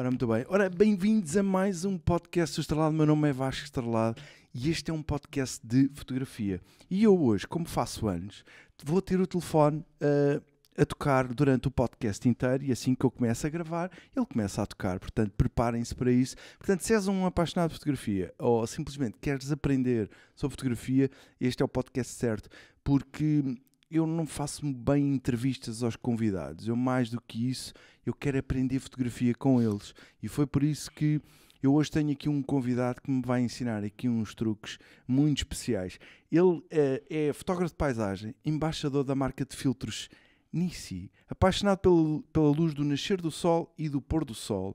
Ora, muito bem. Ora, bem-vindos a mais um podcast do Estrelado. Meu nome é Vasco Estrelado e este é um podcast de fotografia. E eu hoje, como faço anos, vou ter o telefone uh, a tocar durante o podcast inteiro e assim que eu começo a gravar, ele começa a tocar. Portanto, preparem-se para isso. Portanto, se és um apaixonado de fotografia ou simplesmente queres aprender sobre fotografia, este é o podcast certo, porque eu não faço bem entrevistas aos convidados. Eu, mais do que isso, eu quero aprender fotografia com eles. E foi por isso que eu hoje tenho aqui um convidado que me vai ensinar aqui uns truques muito especiais. Ele é, é fotógrafo de paisagem, embaixador da marca de filtros Nissi, apaixonado pela, pela luz do nascer do sol e do pôr do sol.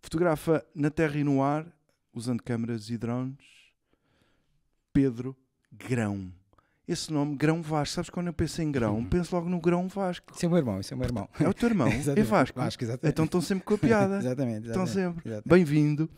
Fotografa na terra e no ar, usando câmeras e drones. Pedro Grão esse nome, Grão Vasco. Sabes quando eu penso em grão, uhum. penso logo no Grão Vasco. Isso é o meu irmão, isso é o meu irmão. É o teu irmão, é Vasco. Vasco então estão sempre com a piada. exatamente, Estão sempre. Bem-vindo.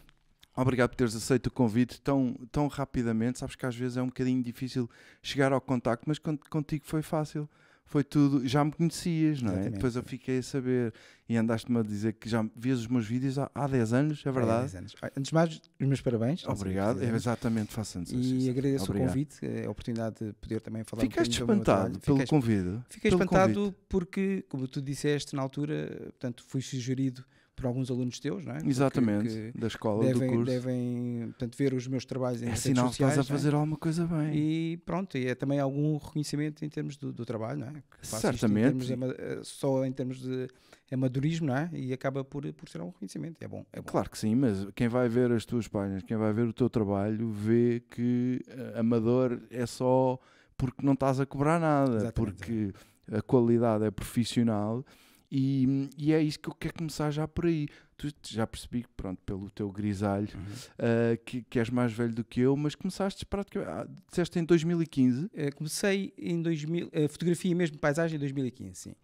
Obrigado por teres aceito o convite tão, tão rapidamente. Sabes que às vezes é um bocadinho difícil chegar ao contacto, mas contigo foi fácil foi tudo. Já me conhecias, não é? Exatamente. Depois eu fiquei a saber e andaste-me a dizer que já vias os meus vídeos há, há 10 anos, é verdade? Há 10 anos. Antes de mais, os meus parabéns. Obrigado, é exatamente, faço antes. E isso. agradeço Obrigado. o convite, é a oportunidade de poder também falar Ficaste um espantado pelo convite? Fiquei, pelo espantado convite. porque, como tu disseste na altura, portanto, fui sugerido por alguns alunos teus, não é? Exatamente, que, que da escola, devem, do curso. Devem, portanto, ver os meus trabalhos em é redes sinal sociais. estás a é? fazer é? alguma coisa bem. E pronto, e é também algum reconhecimento em termos do, do trabalho, não é? Certamente. Em eh, só em termos de amadorismo, não é? E acaba por, por ser um reconhecimento, é bom, é bom. Claro que sim, mas quem vai ver as tuas páginas, quem vai ver o teu trabalho, vê que eh, amador é só porque não estás a cobrar nada, Exatamente. porque é. a qualidade é profissional e, e é isso que eu quero começar já por aí. Tu já percebi, pronto, pelo teu grisalho, uhum. uh, que, que és mais velho do que eu, mas começaste praticamente, ah, disseste em 2015? Uh, eh, comecei em 2000, uh, eh, fotografia mesmo, paisagem, em 2015, sim.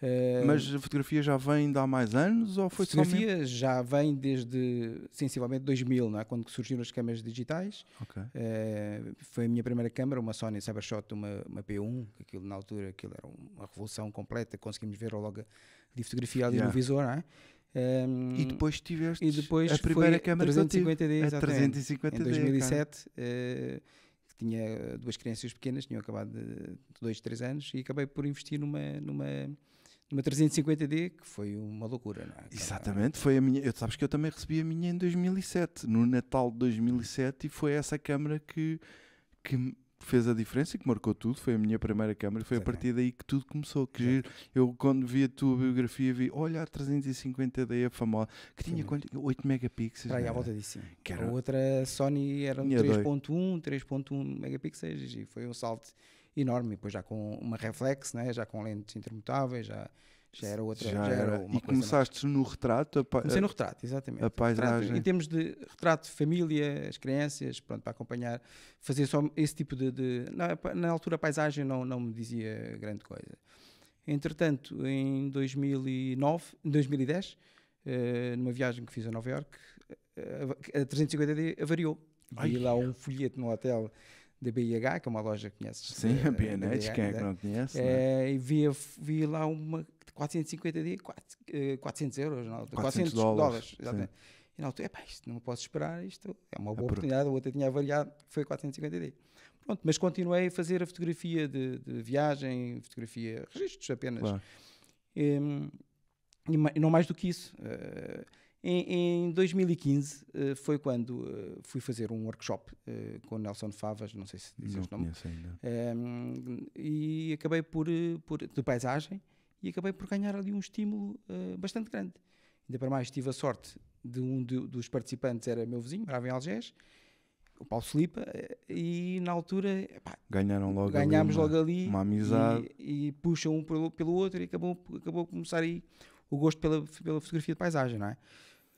Eh, Mas a fotografia já vem de há mais anos ou foi fotografia somente... já vem desde sensivelmente 2000, não é? quando surgiram as câmeras digitais. Okay. Uh, foi a minha primeira câmera, uma Sony Cybershot, uma, uma P1, aquilo na altura aquilo era uma revolução completa, conseguimos ver logo de fotografia ali yeah. no visor, não é? Um, e ehm, depois tiveste e depois a primeira câmera 350D, a 350 em 2007 uh, eh, tinha duas crianças pequenas tinham acabado de 2, 3 anos e acabei por investir numa, numa uma 350D, que foi uma loucura, não é? Exatamente, foi a minha. Eu, sabes que eu também recebi a minha em 2007, no Natal de 2007, e foi essa câmara que, que fez a diferença e que marcou tudo. Foi a minha primeira câmara, foi a partir daí que tudo começou. Que eu, quando vi a tua biografia, vi, olha, a 350D, a famosa, que tinha quanto, 8 megapixels. Para aí, à volta disso, Que era... A outra Sony era 3.1, 3.1 megapixels, e foi um salto enorme, depois já com uma reflex, né? já com lentes intermutáveis, já, já era outra. Já, já era. e começaste mais. no retrato? Comecei no retrato, exatamente. A paisagem. em termos de retrato, família, as crianças, pronto, para acompanhar, fazer só esse tipo de. de na, na, altura, a paisagem não, não me dizia grande coisa. Entretanto, em 2009, 2010, uh, numa viagem que fiz a Nova York, eh, a, a 350D avariou. Ai, Vi lá um folheto no hotel da Bih que é uma loja que conheces. Sim, a BNH, quem é que né? não conhece? É, né? E vi, vi lá uma 450 dias, 400 euros, não, 400, 400 dólares. dólares e na altura, epá, isto não posso esperar, isto é uma é boa é oportunidade, o outro tinha avaliado, foi 450 dias. Pronto, mas continuei a fazer a fotografia de, de viagem, fotografia, registros apenas. Claro. E, e não mais do que isso. Uh, em, em 2015 uh, eh, foi quando uh, fui fazer um workshop uh, com Nelson Favas, não sei se diz o nome, um, ehm, e acabei por, por, de paisagem, e acabei por ganhar ali um estímulo bastante grande. Ainda para mais tive a sorte de um de, dos participantes era meu vizinho, morava em Algés, o Paulo Filipa, e na altura ganharam logo ganhámos ali uma, logo ali uma amizade e, e, puxam um pelo, pelo outro e acabou, acabou a começar aí o gosto pela, pela fotografia de paisagem, não é?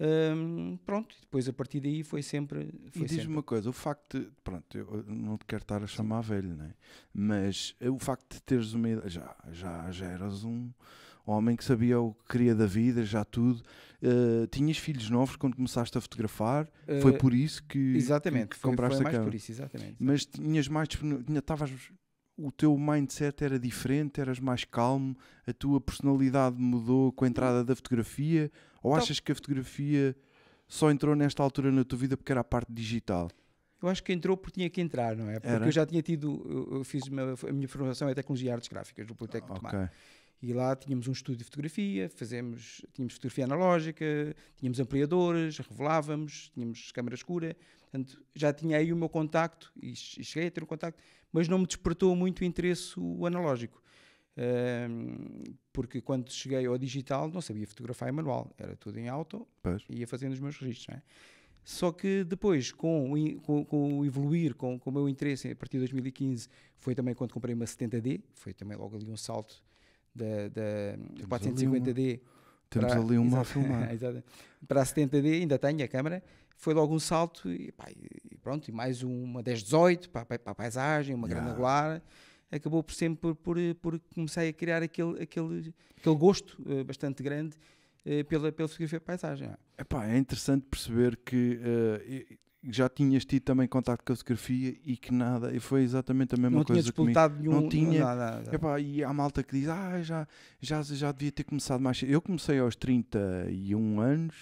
Um, pronto, e depois a partir daí foi sempre. Foi e diz-me uma coisa: o facto de. Pronto, eu não te quero estar a chamar velho, né? mas eh, o facto de teres uma idade. Já, já, já eras um homem que sabia o que queria da vida, já tudo. Uh, tinhas filhos novos quando começaste a fotografar, uh, foi eh, por isso que. Exatamente, que, foi, mais por isso, exatamente, Mas tinhas mais. Tinha, tavas, o teu mindset era diferente, eras mais calmo, a tua personalidade mudou com a entrada da fotografia ou então, achas que a fotografia só entrou nesta altura na tua vida porque era a parte digital? Eu acho que entrou porque tinha que entrar, não é? Porque era? eu já tinha tido, eu fiz uma, a minha formação em é tecnologia e artes gráficas no Politécnico okay. de E lá tínhamos um estúdio de fotografia, fazemos, tínhamos fotografia analógica, tínhamos ampliadores, revelávamos, tínhamos câmara escura. Portanto, já tinha aí o meu contacto e cheguei a ter um contacto, mas não me despertou muito o interesse o analógico porque quando cheguei ao digital não sabia fotografar em manual, era tudo em auto pois. ia fazendo os meus registros. É? Só que depois, com o, com, com o evoluir, com, com, o meu interesse, a partir de 2015, foi também quando comprei uma 70D, foi também logo ali um salto da, da 450D. Temos para, ali uma a para a 70D, ainda tenho a câmera, foi logo um salto e, pá, e pronto, e mais uma 1018 para, para a paisagem, uma yeah. granular acabou por sempre por, por, eh, por começar a criar aquele, aquele, aquele gosto uh, bastante grande uh, pela, pela fotografia de paisagem. É? Epá, é interessante perceber que já tinhas tido também contato com a fotografia e que nada, e foi exatamente a mesma não coisa comigo. Nenhum, não tinha nada, nada. Epá, e há malta que diz, ah, já, já, já devia ter começado mais Eu comecei aos 31 anos,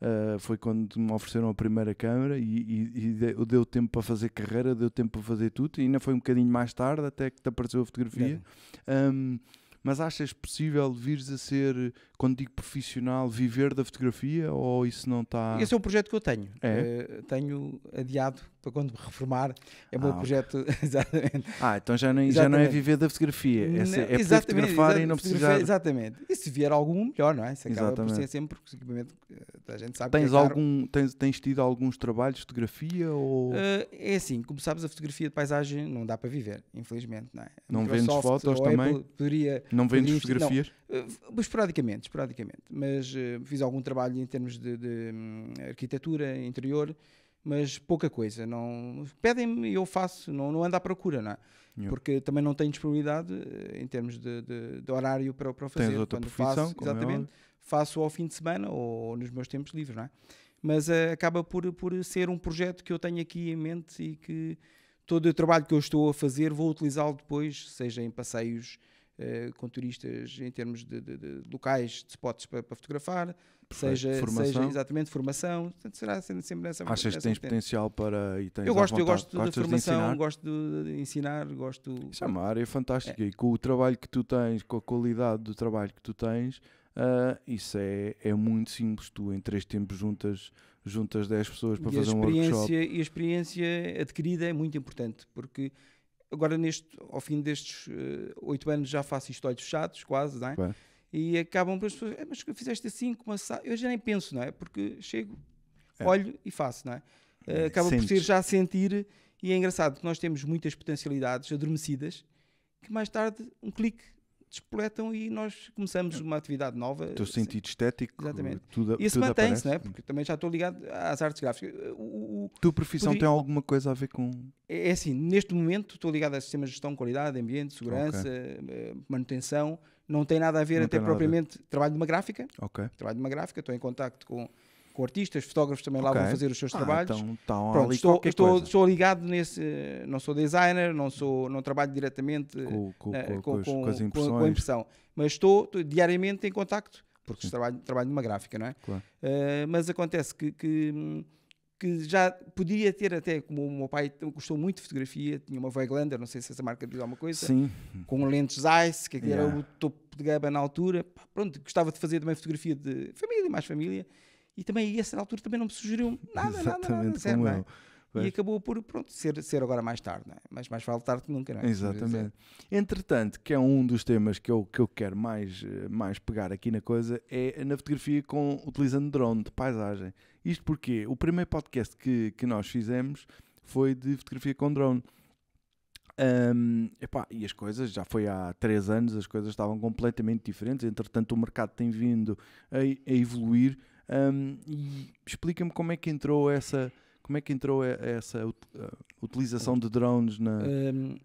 Uh, foi quando me ofereceram a primeira câmara e, e, e, deu tempo para fazer carreira, deu tempo para fazer tudo, e ainda foi um bocadinho mais tarde até que te apareceu a fotografia. Um, mas achas possível vires a ser, quando digo profissional, viver da fotografia ou isso não está. Esse é o projeto que eu tenho. É? Uh, tenho adiado para quando me reformar, é o meu ah, projeto. Okay. exatamente. Ah, então já não, é- já não é viver da fotografia, é, preciso é poder fotografar e não precisar. Exatamente. E se vier algum, melhor, não é? Isso acaba exatamente. por ser sempre, porque equipamento eh, a gente sabe tens que é algum tens, tens tido alguns trabalhos de fotografia? Ou... Uh, é assim, como sabes, a fotografia de paisagem não dá para viver, infelizmente, não é? não Microsoft vendes fotos também? poderia, não vendes poderia, fotografias? Não, eh, esporadicamente, esporadicamente. Mas uh, fiz algum trabalho em termos de, de, de hum, arquitetura interior mas pouca coisa. Não, pedem-me e eu faço, não, não ando à procura, não é? Yeah. Porque também não tenho disponibilidade eh, em termos de, de, de horário para, para fazer. Tens outra Quando profissão, faço, é exatamente, é faço ao fim de semana ou nos meus tempos livres, não é? Mas uh, acaba por, por ser um projeto que eu tenho aqui em mente e que todo o trabalho que eu estou a fazer vou utilizá-lo depois, seja em passeios eh, com turistas em termos de, de, de locais, de spots para, para fotografar, seja, seja exatamente formação, portanto será sendo sempre nessa Achas nessa que tens potencial para e tens Eu gosto, eu gosto da formação, de gosto de ensinar, gosto. Isso é uma área fantástica é. e com o trabalho que tu tens, com a qualidade do trabalho que tu tens, uh, isso é, é muito simples. Tu em três tempos juntas juntas 10 pessoas para e fazer um workshop. E a experiência adquirida é muito importante, porque agora neste, ao fim destes eh, oito uh, anos já faço isto olhos fechados, quase, não é? E acabam para as pessoas, ah, mas fizeste assim, começar. Eu já nem penso, não é? Porque chego, é. olho e faço, não é? Uh, acaba Sentes. por ser já sentir, e é engraçado que nós temos muitas potencialidades adormecidas que mais tarde um clique despoletam e nós começamos é. uma atividade nova. O teu sentido assim. estético, Exatamente. tudo Isso mantém-se, não é? Porque também já estou ligado às artes gráficas. O, o tua profissão tem alguma coisa a ver com... É, é assim, neste momento estou ligado a sistemas de gestão qualidade, ambiente, segurança, okay. Eh, manutenção. Não tem nada a ver não até propriamente... A Trabalho numa gráfica. Ok. Trabalho numa gráfica, estou em contacto com com artistas, fotógrafos também okay. lá vão fazer os seus ah, trabalhos. Então, então Pronto, estou, estou, estou, ligado nesse. Não sou designer, não, sou, não trabalho diretamente com, com, eh, com, com as impressões. a impressão, mas estou, diariamente em contacto, porque trabalho, trabalho numa gráfica, não é? Claro. Uh, mas acontece que, que que já podia ter até, como o meu pai gostou muito de fotografia, tinha uma Voiglander, não sei se essa marca diz alguma coisa, Sim. com lentes Zeiss, que yeah. era o topo de gaba na altura, pronto, gostava de fazer também fotografia de família, mais família, e também a essa altura também não me sugeriu nada, Exatamente, nada, nada, zero, é? E acabou por pronto, ser, ser agora mais tarde, é? mas mais vale tarde que nunca, não é? Assim Exatamente. Entretanto, que é um dos temas que eu, que eu quero mais, eh, mais pegar aqui na coisa, é na fotografia com, utilizando drone de paisagem. Isto porque o primeiro podcast que, que nós fizemos foi de fotografia com drone. Um, epá, e as coisas, já foi há 3 anos, as coisas estavam completamente diferentes. Entretanto, o mercado tem vindo a, a evoluir um, e explica-me como é que entrou essa, como é que entrou essa ah, utilização de drones na. Um,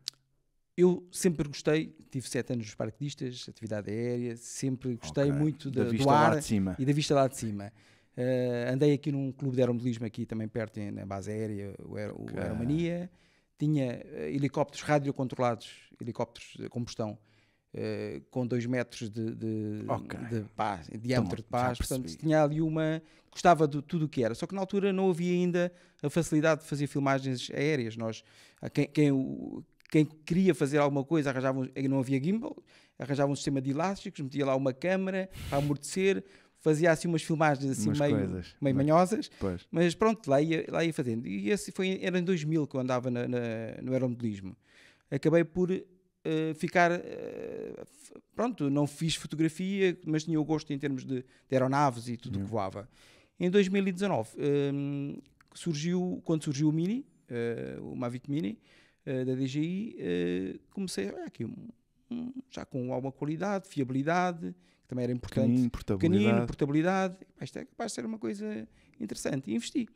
eu sempre gostei, tive sete anos nos parquedistas, atividade aérea, sempre gostei okay. muito da, da do ar e da vista lá de cima. Uh, andei aqui num clube de aeromodelismo aqui também perto, na base aérea, o, Aer okay. Aeromania. Tinha uh, helicópteros radiocontrolados, helicópteros de combustão, eh, com dois metros de, de, okay. de paz, então, diâmetro Toma, de paz, portanto tinha ali uma. gostava de tudo o que era. Só que na altura não havia ainda a facilidade de fazer filmagens aéreas. Nós, quem, quem, quem queria fazer alguma coisa arranjava, não havia gimbal, arranjava um sistema de elásticos, metia lá uma câmera para amortecer, fazia assim umas filmagens assim umas meio, meio né? manhosas, pois. mas pronto, lá ia, lá ia fazendo. E esse foi, era em 2000 que eu andava na, na, no aeromodelismo. Acabei por eh, ficar. Eh, pronto, não fiz fotografia, mas tinha o gosto em termos de, de aeronaves e tudo que uhum. voava. Em 2019, um, ehm, surgiu, quando surgiu o Mini, eh, o Mavic Mini, da DJI, comecei a. aqui, um, já com alguma qualidade, fiabilidade, que também era importante. Pequenino, portabilidade. Pequenino, portabilidade. Isto é capaz de ser uma coisa interessante. E investi.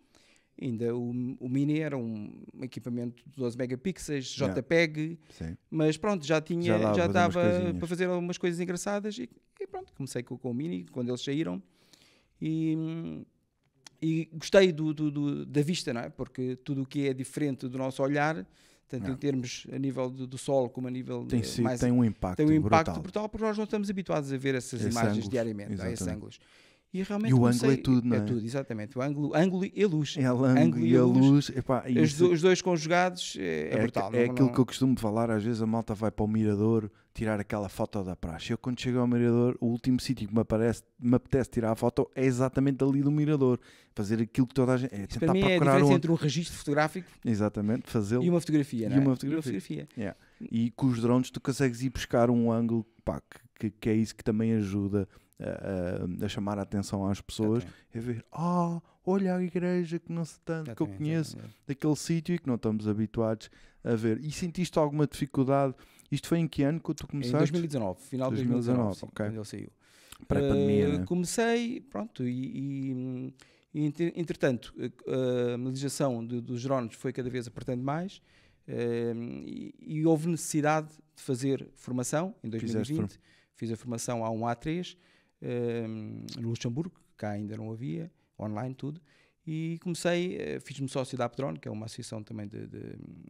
Ainda o, o Mini era um equipamento de 12 megapixels, JPEG, yeah. mas pronto, já tinha, já, dava, já dava para fazer algumas coisas engraçadas e, e pronto, comecei com, com, o Mini quando eles saíram e, e gostei do, do, do, da vista, não é? Porque tudo o que é diferente do nosso olhar, tanto em termos a nível do, do, sol como a nível tem, de, mais, tem um impacto, tem um impacto brutal. brutal. porque nós não estamos habituados a ver essas esse imagens é? ângulos, diariamente, a esses ângulos. E, realmente e o ângulo é tudo, não é? É tudo, exatamente. O ângulo, ângulo e a luz. É o ângulo, e a luz. Epá, e os, os, dois conjugados é, é, é brutal. É não, aquilo não... que eu costumo falar, às vezes a malta vai para o mirador tirar aquela foto da praxe. Eu quando chego ao mirador, o último sítio que me, aparece, me apetece tirar a foto é exatamente ali do mirador. Fazer aquilo que toda a gente... É tentar para mim procurar é a diferença onde... entre um registro fotográfico exatamente, fazê e uma fotografia, não é? E uma fotografia. E, é? uma fotografia. Yeah. e com os drones tu consegues ir buscar um ângulo pá, que, que é isso que também ajuda a, a, chamar a atenção às pessoas e ver, oh, olha a igreja que não se tanto, que eu conheço, daquele sítio e que não estamos habituados a ver. E sentiste alguma dificuldade? Isto foi em que ano que tu começaste? Em 2019, final de 2019, 2019 okay. quando ele saiu. Pré-pandemia, eh, uh, né? Comecei, pronto, e, e entretanto, eh, a, mobilização legislação dos drones foi cada vez apertando mais uh, e, e, houve necessidade de fazer formação em 2020. Fizeste. Fiz a formação A1A3 Ehm, no Luxemburgo, que cá ainda não havia, online tudo, e comecei, eh, fiz-me sócio da Apdrone, que é uma associação também de, de,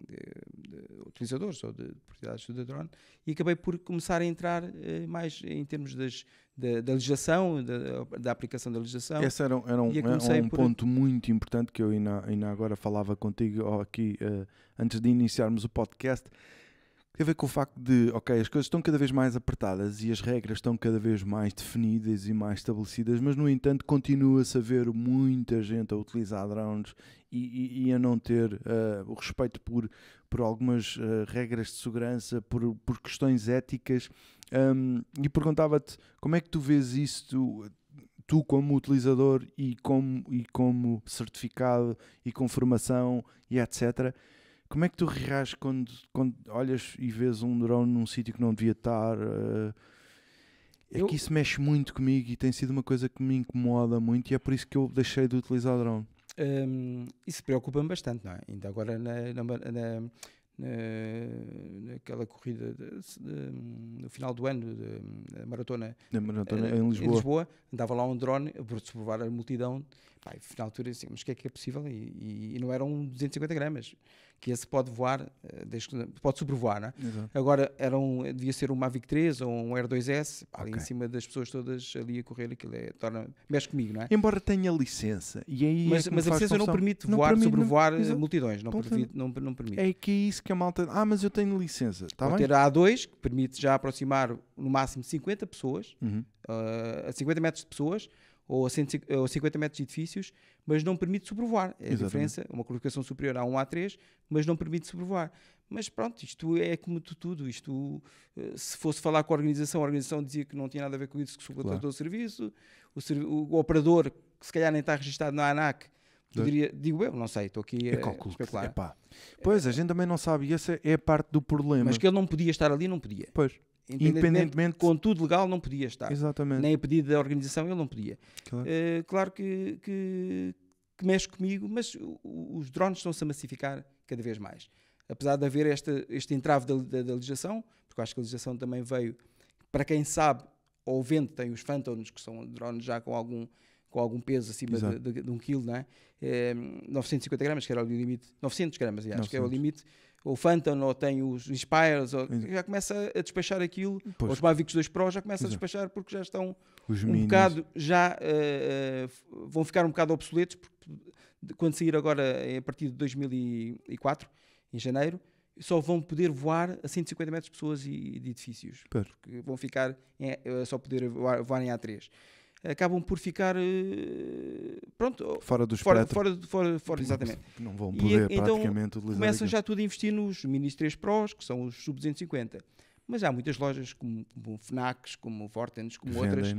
de, de utilizadores ou de propriedades da drone, e acabei por começar a entrar eh, mais em termos das, da, da, legislação, da, da, aplicação da legislação. Esse era, era um, era é um por... ponto muito importante que eu ainda, ainda agora falava contigo aqui, eh, antes de iniciarmos o podcast, tem a ver com o facto de, ok, as coisas estão cada vez mais apertadas e as regras estão cada vez mais definidas e mais estabelecidas, mas no entanto continua-se a ver muita gente a utilizar drones e, e, e a não ter uh, o respeito por, por algumas uh, regras de segurança, por, por questões éticas. Um, e perguntava-te como é que tu vês isso, tu, tu como utilizador e como, e como certificado e com formação e etc. Como é que tu reages quando, quando olhas e vês um drone num sítio que não devia estar? Uh, é eu... que isso mexe muito comigo e tem sido uma coisa que me incomoda muito e é por isso que eu deixei de utilizar drone. Um, isso preocupa-me bastante, não é? Ainda agora na, na, na, naquela corrida de, de, no final do ano da maratona, de maratona eh, em, Lisboa. em Lisboa, andava lá um drone por provar a multidão, na altura assim, mas o que é que é possível? E, e, e, não eram 250 gramas, que esse pode voar, eh, pode sobrevoar, não é? Agora era um, devia ser um Mavic 3 ou um Air 2S, ali em cima das pessoas todas ali a correr, aquilo é, torna, mexe comigo, não é? Embora tenha licença, e aí mas, é mas a licença não permite não voar, permite, sobrevoar não, eh, multidões, não, permite, não, não permite. É que é isso que a malta, ah, mas eu tenho licença, está bem? ter a A2, que permite já aproximar no máximo 50 pessoas, uhum. uh, a 50 metros de pessoas, ou a, 50 metros de edifícios, mas não permite sobrevoar. É a diferença, uma colocação superior a 1 a 3, mas não permite sobrevoar. Mas pronto, isto é como tudo. Isto, eh, se fosse falar com a organização, a organização dizia que não tinha nada a ver com isso, que subcontratou claro. o serviço. O, o, operador, que se calhar nem está registado na ANAC, poderia, digo eu, não sei, estou aqui é a, a especular. Epá. Pois, a gente também não sabe, e essa é a parte do problema. Mas que ele não podia estar ali, não podia. Pois. Independentemente, Independentemente... com tudo legal, não podia estar. Exatamente. Nem a pedido da organização, ele não podia. Claro, uh, claro que, que, que, mexe comigo, mas os drones estão-se a massificar cada vez mais. Apesar de haver este, este entrave da, da, da legislação, porque eu acho que a legislação também veio, para quem sabe, ou vende, tem os Phantoms, que são drones já com algum com algum peso acima de, de, de, um quilo, não é? é? Eh, 950 gramas, que era o limite, 900 gramas, acho 900. que era é o limite ou Phantom, ou tem os Inspires, ou, já começa a despachar aquilo, pois. os Mavics 2 Pro já começa Exato. a despachar porque já estão os um minis. bocado, já uh, vão ficar um bocado obsoletos, porque quando sair agora eh, a partir de 2004, em janeiro, só vão poder voar a 150 metros de pessoas e de edifícios. Porque vão ficar, em, só poder voar, voar em A3 acabam por ficar eh, pronto fora dos fora, fora, fora, fora exatamente não vão poder e, então, praticamente utilizar começam aquilo. já tudo a investir nos Mini 3 Pros que são os sub 250 mas há muitas lojas como, como Fnacs como Vortens como outras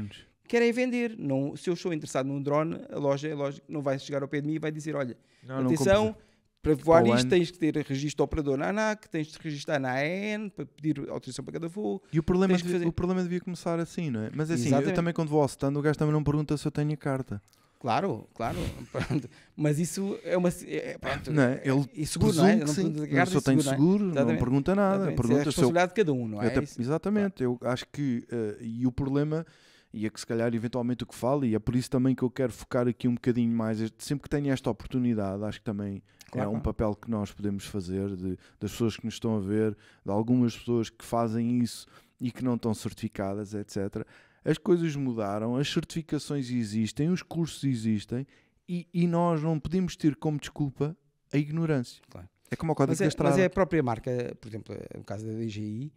querem vender não se eu sou interessado num drone a loja, a é não vai chegar ao pé de mim e vai dizer olha não, atenção não para voar para isto, tens que ter registro operador na ANAC, tens de registrar na AEN para pedir autorização para cada voo. E o problema, devia, fazer... o problema devia começar assim, não é? Mas assim, Exatamente. eu também quando vou ao stand, o gajo também não pergunta se eu tenho a carta. Claro, claro. Pronto. Mas isso é uma. É, é pronto, não é? Ele é, é seguro, não é? Não sim. É não, só tem seguro, não, é? não pergunta nada. Pergunta é a responsabilidade de cada um, não é? Até, exatamente. Claro. Eu acho que. Uh, e o problema. E é que se calhar eventualmente o que falo, e é por isso também que eu quero focar aqui um bocadinho mais, sempre que tenho esta oportunidade, acho que também é claro, é um papel que nós podemos fazer de, das pessoas que nos estão a ver, de algumas pessoas que fazem isso e que não estão certificadas, etc. As coisas mudaram, as certificações existem, os cursos existem e, e nós não podemos ter como desculpa a ignorância. Claro. É como a código mas é, da estrada. Mas é a própria marca, por exemplo, no é caso da DGI,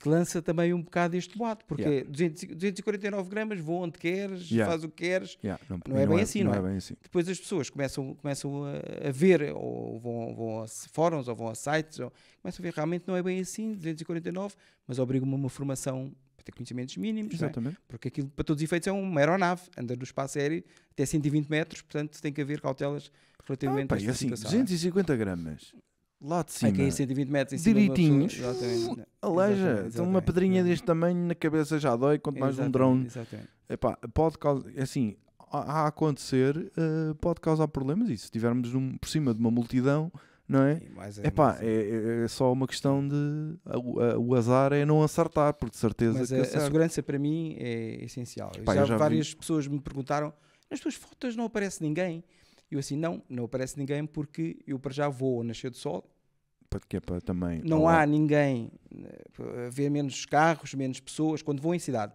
que lança também um bocado este boato, porque yeah. 249 gramas, vou onde queres, yeah. faz o que queres, yeah. não, não, é não, é, assim, não, bem assim, não, é, é? bem assim. Depois as pessoas começam, começam a, ver, ou vão, vão a fóruns, ou vão a sites, ou, começam a ver, realmente não é bem assim, 249, mas obriga-me a uma formação para ter conhecimentos mínimos, é? Exatamente. É? porque aquilo, para todos os efeitos, é uma aeronave, anda no espaço aéreo até 120 metros, portanto tem que haver cautelas relativamente ah, pá, a esta assim, situação. 250 é? gramas lá de cima. direitinhos. cair 120 metros em cima Aleja. Tem uma pedrinha deste tamanho na cabeça já dói, quanto mais um drone. Exatamente. Epá, pode causar, é assim, a, acontecer, uh, pode causar problemas e se estivermos um, por cima de uma multidão, não é? É, Epá, é, é, só uma questão de o azar é não acertar, porque de certeza mas a, a, segurança para mim é essencial. Epá, já, já, várias vi. pessoas me perguntaram: nas tuas fotos não aparece ninguém. E eu assim, não, não aparece ninguém porque eu para já vou nascer do sol. Porque é para também. Não há ninguém, haver eh, menos carros, menos pessoas quando vou em cidade.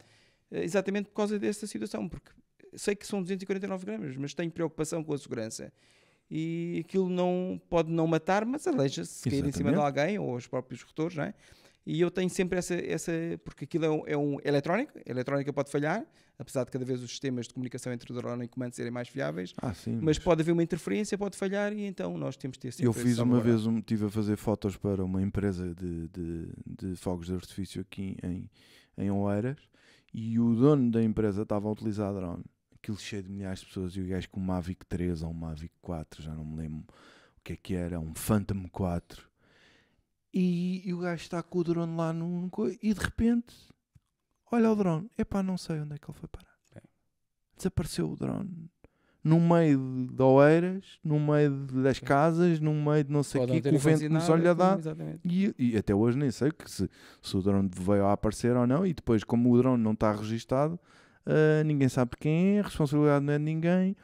Eh, exatamente por causa desta situação, porque sei que são 249 gramas, mas tenho preocupação com a segurança. E aquilo não pode não matar, mas aleija-se se cair em cima de alguém ou os próprios rotores, não é? E eu tenho sempre essa. essa porque aquilo é um, é um eletrónico, a eletrónica pode falhar, apesar de cada vez os sistemas de comunicação entre o drone e o comando serem mais fiáveis, Ah, sim, mas, mas, pode haver uma interferência, pode falhar e então nós temos de ter sempre Eu fiz uma vez, um, estive a fazer fotos para uma empresa de, de, de fogos de artifício aqui em, em Oeiras e o dono da empresa estava a utilizar drone. Aquilo cheio de milhares de pessoas e o gajo com um Mavic 3 ou um Mavic 4, já não me lembro o que é que era, um Phantom 4. E, e o gajo está com o drone lá no E de repente Olha o drone. Epá, não sei onde é que ele foi parar. É. Desapareceu o drone. No meio de oeiras, no meio das casas, no meio de não sei o que o vento nos lhe a dar. E, e, até hoje nem sei que se, se o drone veio a aparecer ou não. E depois, como o drone não está registado, uh, ninguém sabe quem é, a responsabilidade não é de ninguém.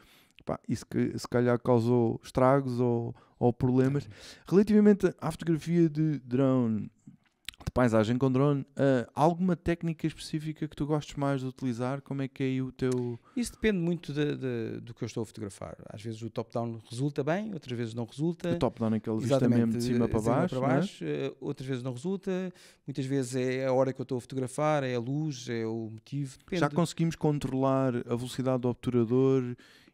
Pá, isso que, se calhar causou estragos ou, ou problemas. Relativamente à fotografia de drone de paisagem com drone, uh, alguma técnica específica que tu gostes mais de utilizar? Como é que é aí o teu. Isso depende muito de, de, do que eu estou a fotografar. Às vezes o top-down resulta bem, outras vezes não resulta. O top-down é aquele vista mesmo de cima para baixo. Cima para é? baixo né? uh, outras vezes não resulta, muitas vezes é a hora que eu estou a fotografar, é a luz, é o motivo. Depende. Já conseguimos controlar a velocidade do obturador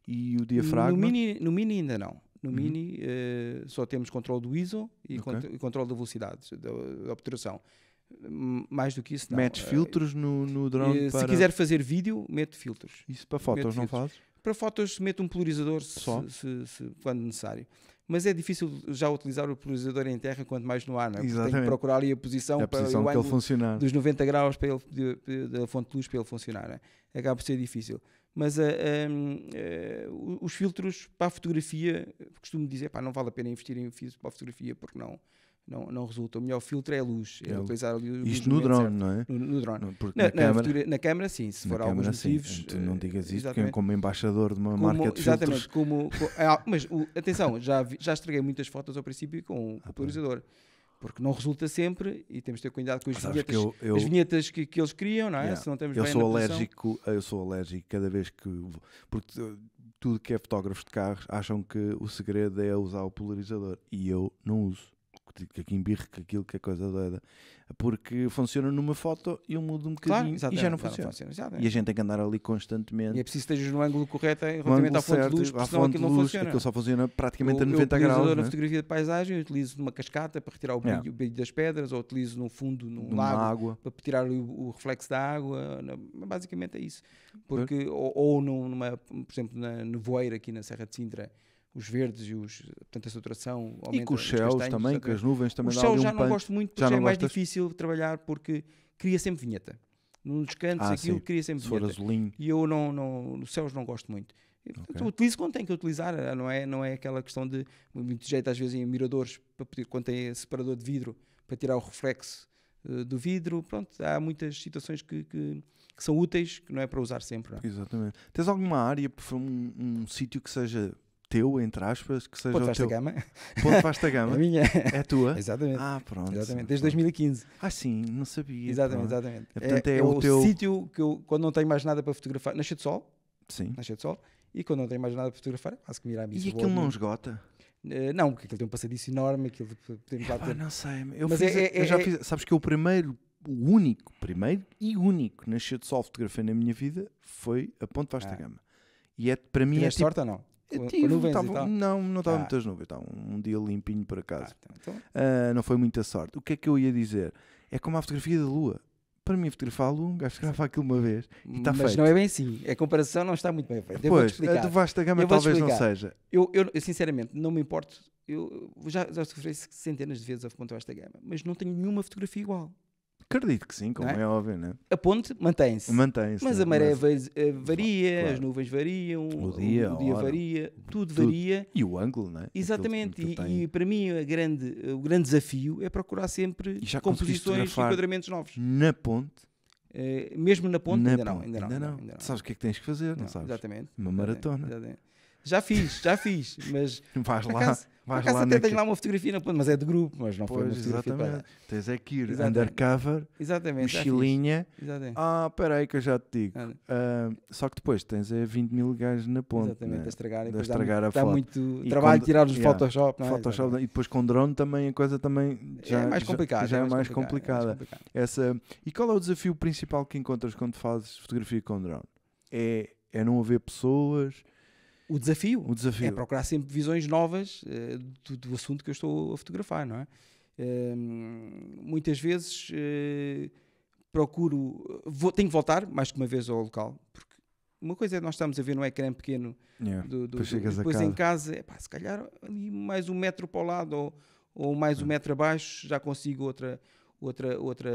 e o diafragma? No mini, no mini ainda não. No uhum. Mini uh, só temos controle do ISO e, okay. cont controle da velocidade, da, da obturação. Mais do que isso, não. Metes eh, filtros no, no drone? Eh, para... Se quiser fazer vídeo, mete filtros. Isso para fotos, não faz fazes? Para fotos, mete um polarizador só? Se, se, se, quando necessário mas é difícil já utilizar o polarizador em terra quanto mais no ar, não é? Exatamente. Tem que procurar ali a posição, a posição para o ângulo dos 90 graus para ele, da fonte de luz para ele funcionar, é? acaba por ser difícil mas eh, ehm, eh, os filtros para a fotografia, costumo dizer, pá, não vale a pena investir em filtros para a fotografia porque não, não, não resulta. O melhor filtro é a luz, é, é utilizar o Isto no drone, certo. não é? No, no drone. na, na, câmara, na, câmara, sim, se for alguns câmara, motivos. Tu não eh, digas isso porque é como embaixador de uma como, marca de exatamente, filtros. Exatamente, como, como é mas o, atenção, já, vi, já estraguei muitas fotos ao princípio com o ah, polarizador porque não resulta sempre e temos de ter cuidado com as vinhetas, que, eu, eu, as vinhetas que, que, eles criam, não é? Yeah. Se não temos eu sou alérgico, eu sou alérgico cada vez que porque eh, tudo que é fotógrafos de carros acham que o segredo é usar o polarizador e eu não uso que aqui embirro, que aquilo, que é coisa doida. Porque funciona numa foto, e eu mudo um bocadinho claro, e já não funciona. Não funciona e a gente tem que andar ali constantemente. E é preciso que estejas no ângulo correto em relativamente à fonte certo, de luz, porque senão aquilo não funciona. Aquilo só funciona praticamente eu, a 90 graus. Eu na a é? fotografia de paisagem, eu utilizo numa cascata para retirar o brilho, yeah. o brilho das pedras, ou utilizo num fundo, num Numa lago, água. para tirar o, o, reflexo da água. Basicamente é isso. Porque, ou, ou numa, por exemplo, na nevoeira aqui na Serra de Sintra, os verdes e os, portanto, a saturação aumenta. E com os céus também, com as nuvens também. Os céus já não pan... gosto muito porque já, é mais gostas? difícil trabalhar porque cria sempre vinheta. Num dos cantos ah, aquilo sim. cria sempre Se vinheta. E eu não, não, nos céus não gosto muito. okay. Utilizo quando tem que utilizar, eh, não é, não é aquela questão de muito jeito às vezes em miradores, para pedir, quando tem separador de vidro, para tirar o reflexo eh, do vidro, pronto, há muitas situações que, que, que, são úteis, que não é para usar sempre. Não. É? Exatamente. Tens alguma área, um, um sítio que seja teu, entre aspas, que seja Ponto o vasta teu... Gama. Ponto Vasta Gama. a minha. É tua? Exatamente. Ah, pronto. Exatamente. Desde pronto. 2015. Ah, sim, não sabia. Exatamente, pronto. exatamente. É, portanto, é, é o, teu... sítio que eu, quando não tenho mais nada para fotografar, nasceu de sol. Sim. Nasceu de sol. E quando não tenho mais nada para fotografar, é quase que irá a missa. E aquilo não esgota? Uh, não, porque aquilo tem um passadiço enorme, aquilo podemos lá ter... Não sei, eu, Mas fiz, é, é eu já é, fiz... Sabes que o primeiro o único, primeiro e único nascer de sol fotografia na minha vida foi a Ponte Vasta ah. Gama. E é, para mim Tiveste é. Tipo, sorte ou não? tive, com nuvens tava, e tal? Não, não estava ah. muitas nuvens. Estava um dia limpinho para casa. Ah, então. uh, não foi muita sorte. O que é que eu ia dizer? É como a fotografia da lua. Para mim, fotografar a lua, um gajo grava aquilo uma vez e está feito. Mas não é bem assim. A comparação não está muito bem feita. Pois, a de vasta gama talvez não seja. Eu, eu, eu, sinceramente, não me importo. Eu já, já sofri centenas de vezes a foto vasta gama, mas não tenho nenhuma fotografia igual. Acredito que sim, como é? é? óbvio, né? A ponte mantém-se. Mantém-se. Mas a maré eh, varia, claro. as nuvens variam, o dia, o dia varia, tudo, tudo, varia. E o ângulo, né? Exatamente. E, e, para mim a grande, eh, o grande desafio é procurar sempre composições e enquadramentos novos. Na ponte. Uh, mesmo na ponte, na ainda, ponte. Não, Não, ainda, ainda não, não. Ainda não. Sabes o que é que tens que fazer, não, não sabes? Exatamente. Uma maratona. Exatamente. Já fiz, já fiz, mas. Vais lá. Acaso, vais acaso lá até naque... tenho lá uma fotografia na ponte, mas é de grupo, mas não pois, foi uma fotografia. Exatamente. Para... Tens é que ir exatamente. undercover, exatamente, mochilinha. Exatamente. Ah, peraí que eu já te digo. Ah, só que depois tens é 20 mil gajos na ponte. Exatamente, né? a estragar, a, estragar dá, a dá foto. muito e trabalho tirar os yeah, Photoshop. Não é? Photoshop e depois com drone também a coisa também é já é, é, é mais complicada. Já, já é, mais complicada. complicada. É mais Essa... E qual é o desafio principal que encontras quando fazes fotografia com drone? É, é não haver pessoas o desafio. O desafio. É procurar sempre visões novas uh, do, do, assunto que eu estou a fotografar, não é? Uh, muitas vezes uh, procuro. Vou, tenho que voltar mais que uma vez ao local, porque uma coisa é nós estamos a ver no ecrã pequeno yeah. do, do, depois, do, depois em casa, se calhar ali mais um metro para o lado ou, ou mais um metro abaixo já consigo outra, outra, outra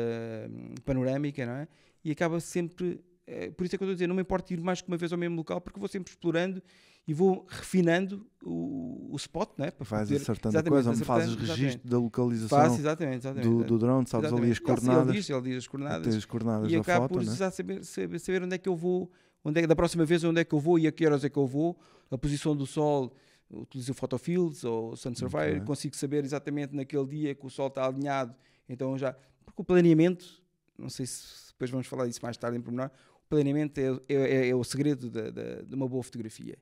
hum, panorâmica, não é? E acaba sempre. Eh, por isso é que eu estou a dizer, não me importa ir mais que uma vez ao mesmo local, porque vou sempre explorando e vou refinando o, o spot, né? Para Vais acertando a coisa, fazes registro da localização Faço, exatamente, exatamente, do, do drone, sabes exatamente. ali as coordenadas. Ele diz, ele diz as coordenadas. As coordenadas e acaba por né? saber, saber, saber onde é que eu vou, onde é, da próxima vez onde é que eu vou e a que horas é que eu vou, a posição do sol utilizo o Photofields ou o Sun Surveyor, okay. consigo saber exatamente naquele dia que o sol está alinhado, então já, porque o planeamento, não sei se depois vamos falar disso mais tarde em pormenor, o planeamento é, é, é o segredo de uma boa fotografia.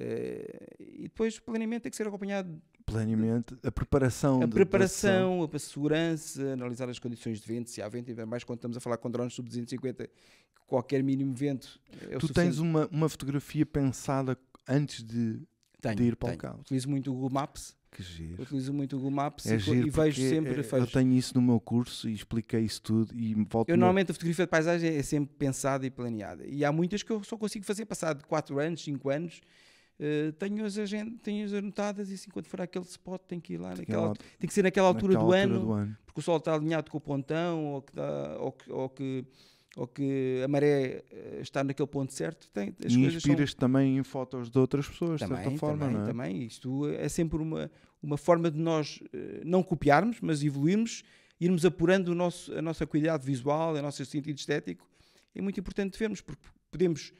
Uh, e depois o planeamento tem que ser acompanhado. Planeamento, a preparação. A preparação, a segurança, analisar as condições de vento, se há vento, e mais quando estamos a falar com drones sub-250, qualquer mínimo vento. É tu tens uma, uma fotografia pensada antes de, tenho, de ir para tenho. o caos? Utilizo muito o Google Maps. Que giro. Utilizo muito o Google Maps é e, e vejo sempre. É, Eu tenho isso no meu curso e expliquei isso tudo e volto. Eu normalmente a fotografia de paisagem é sempre pensada e planeada. E há muitas que eu só consigo fazer passado 4 anos, 5 anos tenho-as tenho anotadas e assim, quando for aquele spot, tem que ir lá. Tem, naquela, tem que ser naquela altura, naquela do, altura ano, do, ano, porque o sol está alinhado com o pontão ou que, dá, ou que, ou que ou que a maré eh, está naquele ponto certo. Tem, as e inspiras são... também em fotos de outras pessoas, também, de certa forma, também, não é? Também, isto é sempre uma, uma forma de nós eh, não copiarmos, mas evoluirmos, irmos apurando o nosso, a nossa qualidade visual, o nosso sentido estético. É muito importante vermos, porque podemos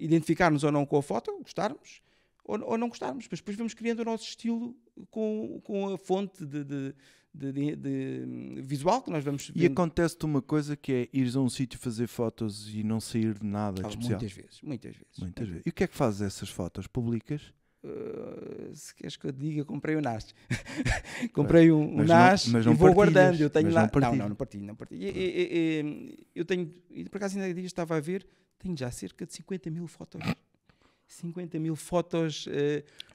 identificar-nos ou não com a foto, gostarmos, ou, ou não gostarmos, mas depois vamos criando o nosso estilo com, com a fonte de, de, de, de visual que nós vamos E acontece-te uma coisa que é ires a um sítio fazer fotos e não sair de nada ah, especial. Muitas vezes, muitas vezes. Muitas vezes. E o que é que fazes essas fotos? Publicas? Uh, se queres que eu diga, comprei o NAS. comprei um, um NAS não, não e vou guardando. Eu tenho lá. Não, não, não, partilho, não partilho. E, e, e, eu tenho, por acaso ainda estava a ver, tenho já cerca de 50 mil fotos 50 mil fotos uh,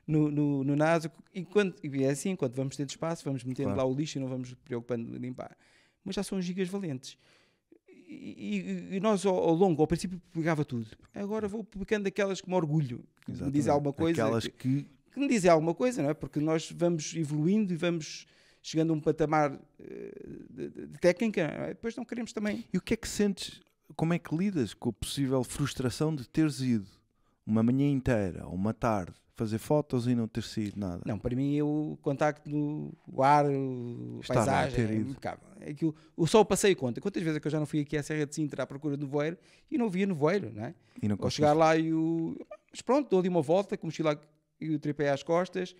no, no, no NASA E, quando, e é assim, quando vamos tendo espaço, vamos metendo claro. lá o lixo e não vamos preocupando de limpar. Mas já são gigas valentes. E, e, e nós, ao, ao, longo, ao princípio, publicava tudo. Agora vou publicando aquelas que me orgulho, que me dizem alguma coisa. Aquelas que... que... que me dizem alguma coisa, não é? Porque nós vamos evoluindo e vamos chegando a um patamar uh, de, de, técnica, não é? depois não queremos também. E o que é que sentes? Como é que lidas com a possível frustração de teres ido? uma manhã inteira ou uma tarde fazer fotos e não ter sido nada. Não, para mim o contacto do ar, o paisagem, é impecável. É que o, sol passei conta. Quantas vezes é que eu já não fui aqui à Serra de Sintra à procura do voeiro e não via nevoeiro, não né E não Ou chegar lá e o... Mas pronto, dou-lhe uma volta com o mochila e o tripé às costas.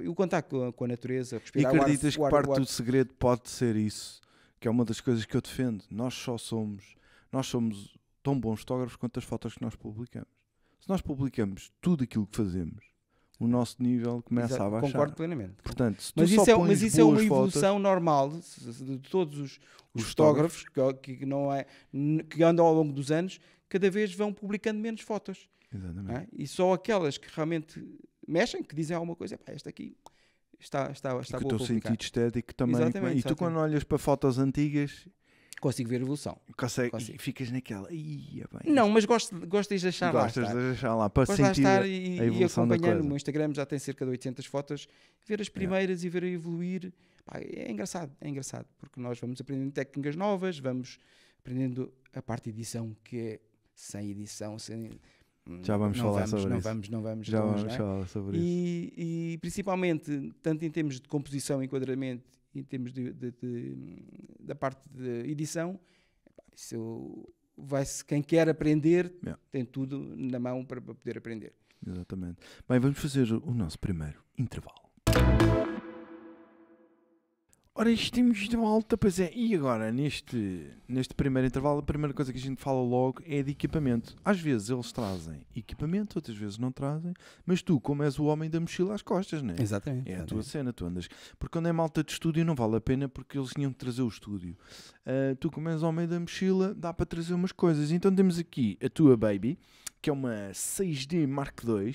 e o contacto com a natureza, respirar E acreditas o ar, que parte do segredo pode ser isso? Que é uma das coisas que eu defendo. Nós só somos... Nós somos tão bons fotógrafos quanto as fotos que nós publicamos. Se nós publicamos tudo aquilo que fazemos, o nosso nível começa Exato, a baixar. Concordo plenamente. Portanto, se tu mas, só isso é, mas isso é uma evolução fotos, normal de todos os, os, os fotógrafos, fotógrafos que, que, não é, que andam ao longo dos anos, cada vez vão publicando menos fotos. É? E só aquelas que realmente mexem, que dizem alguma coisa, pá, esta aqui está, está, está e que o teu publicar. sentido estético também. Exatamente, e tu, exatamente. quando olhas para fotos antigas Consigo ver a evolução. Consegue, Consigo. E ficas naquela. Ia é bem. Não, mas gosto, gosto de deixar lá. Gostas de deixar lá para gosto sentir estar e, a evolução e acompanhar no meu Instagram, já tem cerca de 800 fotos. Ver as é. primeiras e ver a evoluir. Pá, é engraçado, é engraçado, porque nós vamos aprendendo técnicas novas, vamos aprendendo a parte de edição, que é sem edição, sem. Hum, já vamos não falar vamos, sobre não isso. Vamos, não vamos, Já vamos, vamos é? falar sobre e, isso. E principalmente, tanto em termos de composição, enquadramento em termos de, de, de da parte de edição, isso vai-se, quem quer aprender, tem tudo na mão para, para poder aprender. Exatamente. Bem, vamos fazer o nosso primeiro intervalo. Ora, isto temos de volta, pois é. E agora, neste, neste primeiro intervalo, a primeira coisa que a gente fala logo é de equipamento. Às vezes eles trazem equipamento, outras vezes não trazem, mas tu, como és o homem da mochila às costas, não é? Exatamente. É a tua cena, tu andas. Porque quando é malta de estúdio não vale a pena porque eles tinham de trazer o estúdio. Uh, tu, como és o homem da mochila, dá para trazer umas coisas. Então temos aqui a tua Baby, que é uma 6D Mark II.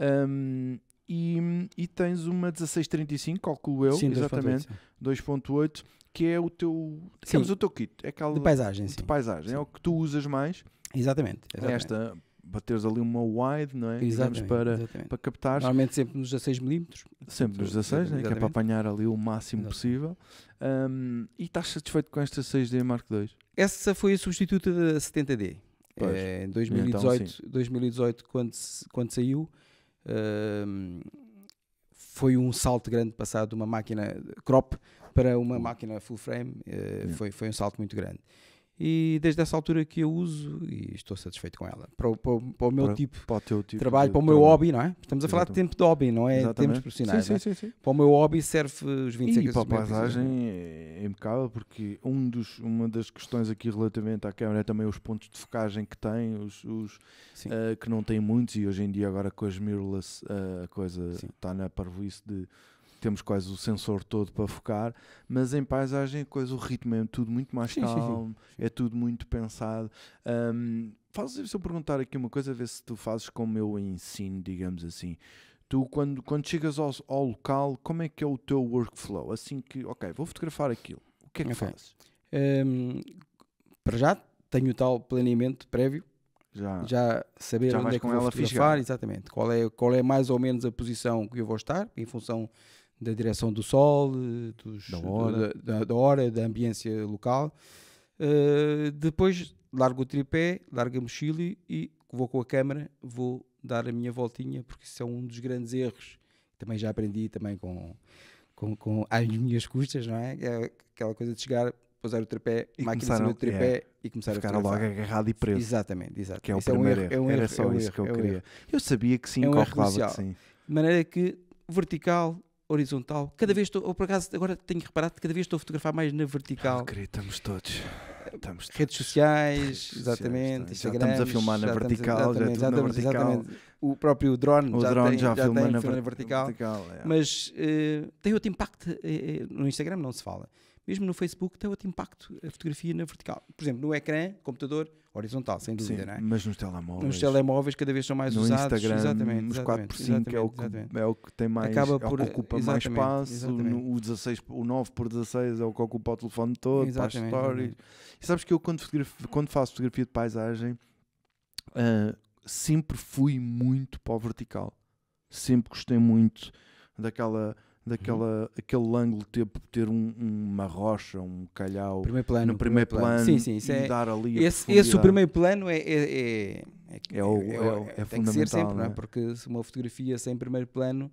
Um, e, e tens uma 1635, calculo eu, sim, exatamente, 2.8, que é o teu, digamos, sim. o teu kit. É aquela de paisagem, sim. De paisagem, é sim. é o que tu usas mais. Exatamente. É exatamente. Esta, para teres ali uma wide, não é? Exatamente, digamos, para, exatamente. para captar. Normalmente sempre nos 16mm. Sempre nos 16, né? que é para apanhar ali o máximo exatamente. possível. Um, e estás satisfeito com esta 6D Mark II? Essa foi a substituta da 70D. Pois. É, em 2018, então, 2018 quando, quando saiu, foi um salto grande passar de uma máquina crop para uma hum. máquina full frame, eh, yeah. foi, foi um salto muito grande e desde essa altura que eu uso e estou satisfeito com ela. Para, o, para para o meu para, tipo, para o teu tipo trabalho, de, para o meu hobby, não é? Estamos a falar de tempo de hobby, não é? Exatamente. Temos profissionais. Sim, é? sim, sim, sim, Para o meu hobby serve os 25 E para a paisagem é impecável porque um dos, uma das questões aqui relativamente à câmera é também os pontos de focagem que tem, os, os uh, que não tem muitos e hoje em dia agora com as mirrorless uh, a coisa está na parvoíce de temos quase o sensor todo para focar, mas em paisagem coisa, o ritmo é tudo muito mais sim, calmo, sim, sim. é tudo muito pensado. Um, faz se eu perguntar aqui uma coisa, a ver se tu fazes como eu ensino, digamos assim. Tu, quando, quando chegas ao, ao local, como é que é o teu workflow? Assim que, ok, vou fotografar aquilo. O que é que okay. fazes? Um, para já tenho o tal planeamento prévio já, já saber já onde é que vou fotografar, fisgar. exatamente, qual é, qual é mais ou menos a posição que eu vou estar, em função da direção do sol, eh, dos, da, hora. Da, da, hora, da ambiência local. Uh, depois largo o tripé, largo a mochila e vou com a câmera, vou dar a minha voltinha, porque isso é um dos grandes erros. Também já aprendi também com, com, com as minhas custas, não é? é aquela coisa de chegar, pousar o tripé, e máquina em tripé é, e começar ficar a ficar logo agarrado e preso. Exatamente, exatamente. Que é o isso primeiro é um erro, é erro. Era é só isso que eu é queria. Eu sabia que sim, é um que sim. De maneira que vertical horizontal. Cada vez estou, ou por acaso agora tenho reparado, que cada vez estou a fotografar mais na vertical. Ah, querido, estamos todos. Estamos todos. Redes sociais, exatamente. já estamos a filmar na vertical, vertical. Exatamente. O próprio drone, o já, drone tem, já, já filma, tem, na, filma na vertical. vertical é. Mas uh, tem outro impacto. Uh, no Instagram não se fala mesmo no Facebook, tem outro impacto a fotografia na vertical. Por exemplo, no ecrã, computador, horizontal, sem dúvida, Sim, não é? Mas nos telemóveis. Nos telemóveis cada vez são mais no usados. Instagram, exatamente, nos 4 por 5 é o, que, é o que tem mais, Acaba por, é o que ocupa mais espaço. Exatamente. O, 16, o 9 por 16 é o que ocupa o telefone todo, exatamente, para as stories. E sabes que eu quando, quando faço fotografia de paisagem, uh, sempre fui muito para o vertical. Sempre gostei muito daquela daquela, uhum. aquele ângulo ter, ter um, uma rocha, um calhau primeiro plano, no primeiro, primeiro plano, plano. Sim, sim, é, dar ali esse, esse o primeiro plano é, é, é, é, é, o, é, é, é fundamental, ser sempre, é? porque uma fotografia é sem primeiro plano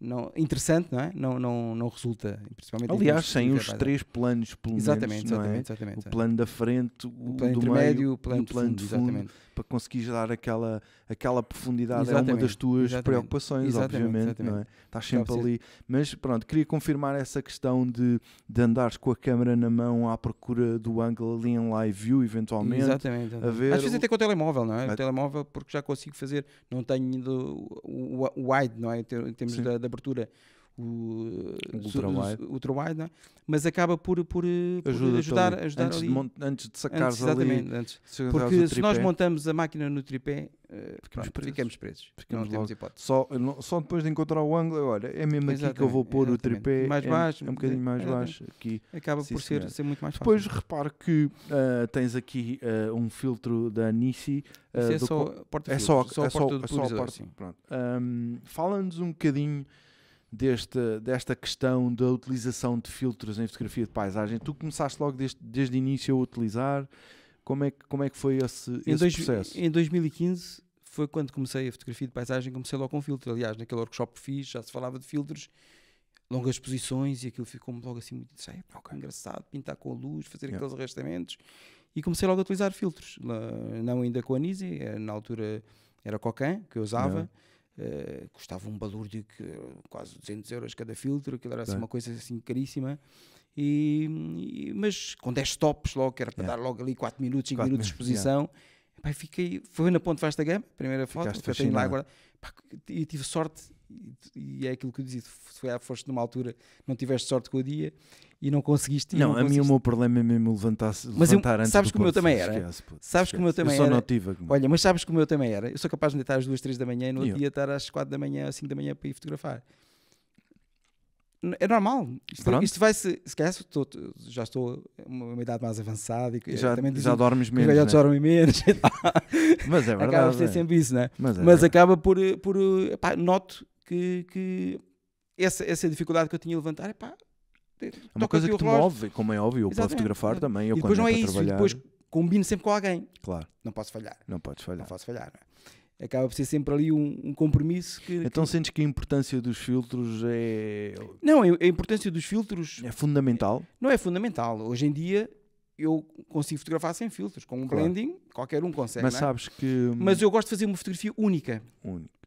não, interessante, não é? Não, não, não resulta. Principalmente Aliás, sem os três planos, pelo exatamente, menos. Exatamente, é? exatamente, O plano da frente, o, o plano do intermédio, meio, o plano, de fundo, fundo para conseguir dar aquela, aquela profundidade. Exatamente, é uma das tuas exatamente, preocupações, obviamente, não é? Estás sempre Está ali. Mas pronto, queria confirmar essa questão de, de andares com a câmera na mão à procura do ângulo ali em live view, eventualmente. Exatamente. A ver Às vezes até com o telemóvel, não é? O telemóvel, porque já consigo fazer, não tenho do, o, o wide, não é? Temos da abertura o, eh, ultrawide, ultrawide é? mas acaba por, por, eh, por Ajuda ajudar, ajudar antes ali. De antes de sacar antes, exatamente, antes. Se Porque se nós montamos a máquina no tripé, eh, ficamos, presos. ficamos presos. Ficamos não temos hipótese. Só, não, só depois de encontrar o ângulo, olha, é mesmo exatamente, aqui que eu vou pôr o tripé. Mais é, baixo. É um bocadinho mais baixo aqui. Acaba Sim, por ser, ser, muito mais fácil. Depois repare que uh, tens aqui uh, um filtro da Nissi. É, é, só, porta é só, é só, é só a porta do Fala-nos um bocadinho deste, desta questão da utilização de filtros em fotografia de paisagem. Tu começaste logo desde, desde o início a utilizar. Como é que, como é que foi esse, esse em dois, processo? Em 2015 foi quando comecei a fotografia de paisagem, comecei logo com filtro. Aliás, naquele workshop que fiz já se falava de filtros, longas exposições e aquilo ficou-me logo assim muito sei, okay. engraçado, pintar com a luz, fazer yeah. aqueles arrastamentos. E comecei logo a utilizar filtros, não ainda com a Nisi, eh, na altura era Cocan que eu usava. Yeah eh, custava um balúrdio que quase 200 euros cada filtro, aquilo era assim, uma coisa assim caríssima. E, e mas com 10 tops logo, que era para yeah. dar logo ali 4 minutos, 5 minutos de exposição. Yeah. Pai, fiquei, foi na Ponte Vasta Gama, primeira foto, que eu tenho lá agora. e tive sorte e, e, é aquilo que eu dizia, se calhar foste numa altura, não tiveste sorte com o dia e não conseguiste. não, não a conseguiste. mim o meu problema é mesmo levantar, mas levantar eu, antes sabes que o meu também era. Esquece, puto, sabes esquece. que o meu também eu era. Notiva, é Olha, mas sabes que o meu também era. Eu sou capaz de deitar às duas, três da manhã e no outro dia estar às quatro da manhã, às cinco da manhã para ir fotografar. É normal. Isto, isto vai se. Se calhar estou, já estou uma idade mais avançada e já, também já dormes menos. Já né? menos. Mas é, é. Né? é verdade. Acaba por ser sempre isso, Mas, é mas acaba por. por pá, noto que, que essa, essa dificuldade que eu tinha de levantar, pá. é uma coisa que te rosto. move, como é óbvio, eu posso fotografar é. também, eu e depois não é, isso, trabalhar... depois combino sempre com alguém. Claro. Não posso falhar. Não podes falhar. Não posso falhar. Não é? Acaba por ser sempre ali um, um compromisso que, Então que... sentes que a importância dos filtros é... Não, é, é a importância dos filtros... É fundamental? É, não é fundamental. Hoje em dia eu consigo fotografar sem filtros. Com um claro. blending qualquer um consegue, Mas sabes que... Hum, Mas eu gosto de fazer uma fotografia única. Única.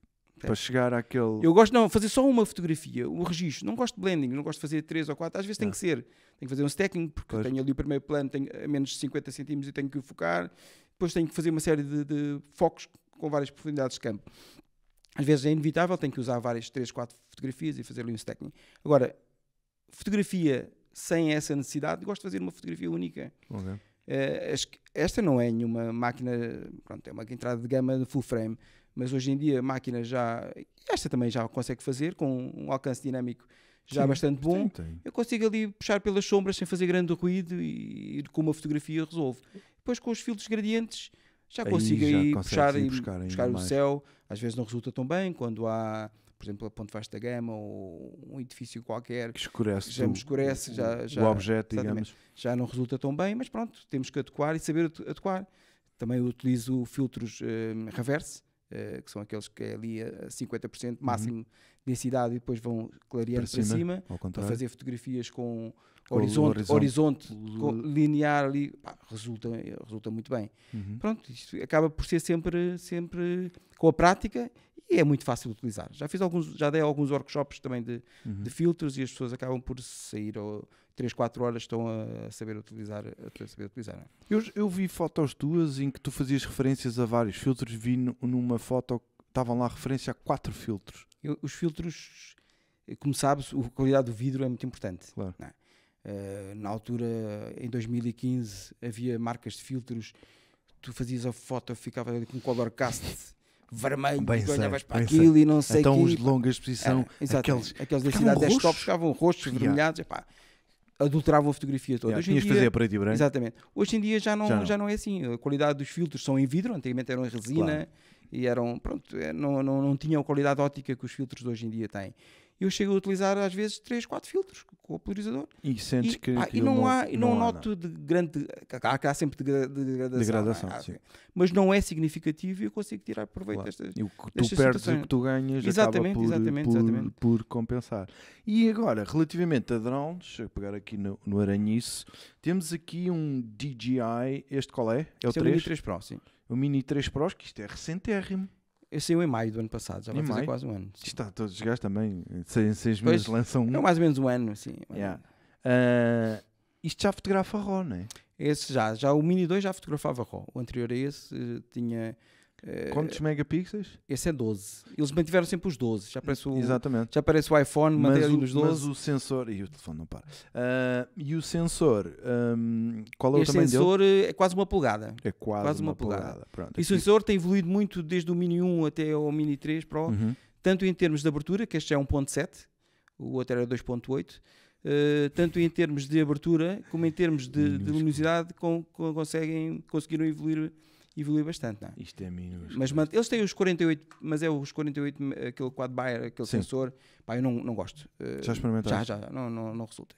É. Para chegar àquele. Eu gosto, não, fazer só uma fotografia, o registro. Não gosto de blending, não gosto de fazer três ou quatro. Às vezes tem é. que ser. Tenho que fazer um stacking, porque pois. tenho ali o primeiro plano, tenho a menos de 50 centímetros e tenho que o focar. Depois tenho que fazer uma série de, de focos com várias profundidades de campo. Às vezes é inevitável, tenho que usar várias, três, quatro fotografias e fazer ali um stacking. Agora, fotografia sem essa necessidade, gosto de fazer uma fotografia única. Okay. Uh, esta não é nenhuma máquina, pronto, é uma entrada de gama de full frame, mas hoje em dia máquinas já, esta também já consegue fazer, com um alcance dinâmico já Sim, bastante bom, eu consigo ali puxar pelas sombras sem fazer grande ruído e, e com uma fotografia resolvo. Depois com os filtros gradientes já aí consigo já aí puxar e buscar, buscar o mais. céu, às vezes não resulta tão bem quando há por exemplo, a Ponte Vasta Gama ou um edifício qualquer que escurece, já me escurece, o, já, já, o objeto, digamos. Já não resulta tão bem, mas pronto, temos que adequar e saber adequar. Também utilizo filtros eh, reverse, eh, que são aqueles que é ali a 50% uhum. máximo uhum. densidade e depois vão clareando para cima, para, cima, para fazer fotografias com, com horizonte, horizonte, horizonte com linear ali, pá, resulta, resulta muito bem. Uhum. Pronto, isto acaba por ser sempre, sempre com a prática e é muito fácil de utilizar. Já fiz alguns, já dei alguns workshops também de, uhum. de filtros e as pessoas acabam por sair ou 3, 4 horas estão a saber utilizar. A saber utilizar é? eu, eu, vi fotos tuas em que tu fazias referências a vários filtros, vi numa foto estavam lá referência a quatro filtros. Eu, os filtros, como sabes, a qualidade do vidro é muito importante. Claro. É? Uh, na altura, em 2015, havia marcas de filtros, tu fazias a foto, ficava com color cast vermelho, bem tu olhavas para aquilo sei. e não sei o Então quê. os de longa exposição, aqueles, aqueles da cidade roxo. ficavam roxos, yeah. vermelhados, epá, adulteravam a fotografia toda. Yeah, tinhas dia, fazer a preto e branco. Exatamente. Hoje em dia já não, já não, já não. é assim. A qualidade dos filtros são em vidro, antigamente eram em resina claro. e eram, pronto, é, não, não, não tinham a qualidade ótica que os filtros de hoje em dia têm eu chego a utilizar às vezes 3, 4 filtros com o polarizador. E sentes e, que. Ah, e não, não, há, e não, não noto de grande. Há, há sempre degradação. É? degradação há, sim. Mas não é significativo e eu consigo tirar proveito claro. destas. E o que tu perdes e o que tu ganhas exatamente, por, exatamente, por, exatamente. por compensar. E agora, relativamente a drones, a pegar aqui no, no aranhice, temos aqui um DJI. Este qual é? É o 3? É o Mini 3 Pro, sim. O Mini 3 Pro, que isto é recentérrimo. Eu saiu em maio do ano passado, já vai fazer maio? quase um ano. Sim. Está, todos os gajos também, seis, seis meses lançam um. É mais ou menos um ano, sim. Yeah. Uh, isto já fotografa RAW, não é? Esse já, já o Mini 2 já fotografava RAW. O anterior a esse eh, tinha eh, Quantos megapixels? Esse é 12. Eles mantiveram sempre os 12. Já aparece o, Exatamente. Já aparece o iPhone, mantém nos 12. Mas o sensor. E o telefone não para. Uh, e o sensor. Um, qual é o dele? tamanho sensor dele? Eh, é quase uma polegada. É quase, quase uma, uma polegada. Pronto, e o sensor tem evoluído muito desde o Mini 1 até o Mini 3 Pro. Uhum. Tanto em termos de abertura, que este é 1.7, o outro era 2.8. Uh, eh, tanto em termos de abertura como em termos de, de luminosidade, com, com, conseguem, conseguiram evoluir evoluiu bastante, não é? Isto é minúsculo. Mas eles têm os 48, mas é os 48, aquele quad buyer, aquele Sim. sensor, Pá, eu não, não gosto. Uh, já experimentaste? Já, já, não, não, não resulta.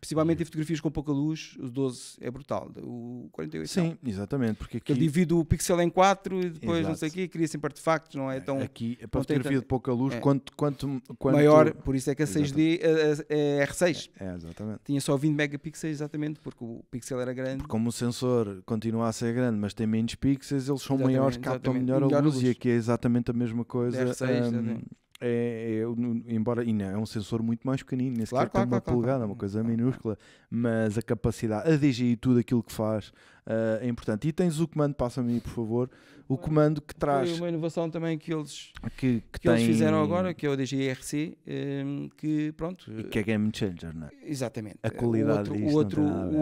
Principalmente em fotografias com pouca luz, o 12 é brutal, o 48 Sim, não. É exatamente. Porque aqui... Ele divide o pixel em 4 e depois Exato. não sei o quê, cria sempre artefactos, não é, é tão... Aqui, a fotografia tão... de pouca luz, é. quanto, quanto, quanto... Maior, por isso é que a 6D é, é R6. É, exatamente. Tinha só 20 megapixels, exatamente, porque o pixel era grande. Porque como o sensor continua a ser grande, mas tem menos pixels, eles são exatamente, maiores, captam melhor, melhor a luz, luz, e aqui é exatamente a mesma coisa. R6, um, é, é, embora e não, é um sensor muito mais pequenino, nem claro, sequer claro, tem claro, uma claro, polegada, uma hum, coisa minúscula, mas a capacidade, a DGI, tudo aquilo que faz uh, é importante. E tens o comando, passa-me aí, por favor, o comando que traz. Foi uma inovação também que eles, que, que, que tem... eles fizeram agora, que é o DGRC, um, que pronto. E que é game changer, não é? Exatamente. A qualidade o outro, o outro, o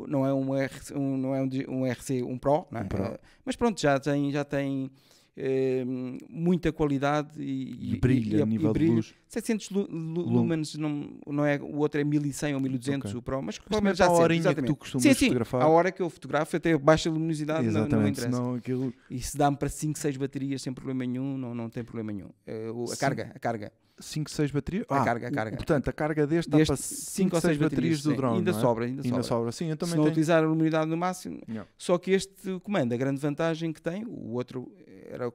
outro não é um, RC, um, não é um, um RC, um Pro, é? um Pro. Uh, mas pronto, já tem. Já tem eh, muita qualidade e, e brilho, e, a nível e brilho. de luz. 700 lumens, não, não é, o outro é 1100 ou 1200 okay. o Pro, mas pelo menos já a hora que tu costumas sim, sim, fotografar. a hora que eu fotografo até baixa luminosidade exatamente, não, não interessa. Senão aquilo... E se dá-me para 5, 6 baterias sem problema nenhum, não, não tem problema nenhum. Eh, a carga, a carga. 5, 6 baterias? Ah, a carga, a carga. portanto, a carga deste, deste dá para 5 ou 6 baterias sim. do drone. Ainda é? sobra, ainda, ainda sobra. sobra. Sim, eu também Se não tenho... utilizar a luminosidade no máximo. Não. Só que este comando, a grande vantagem que tem, o outro era,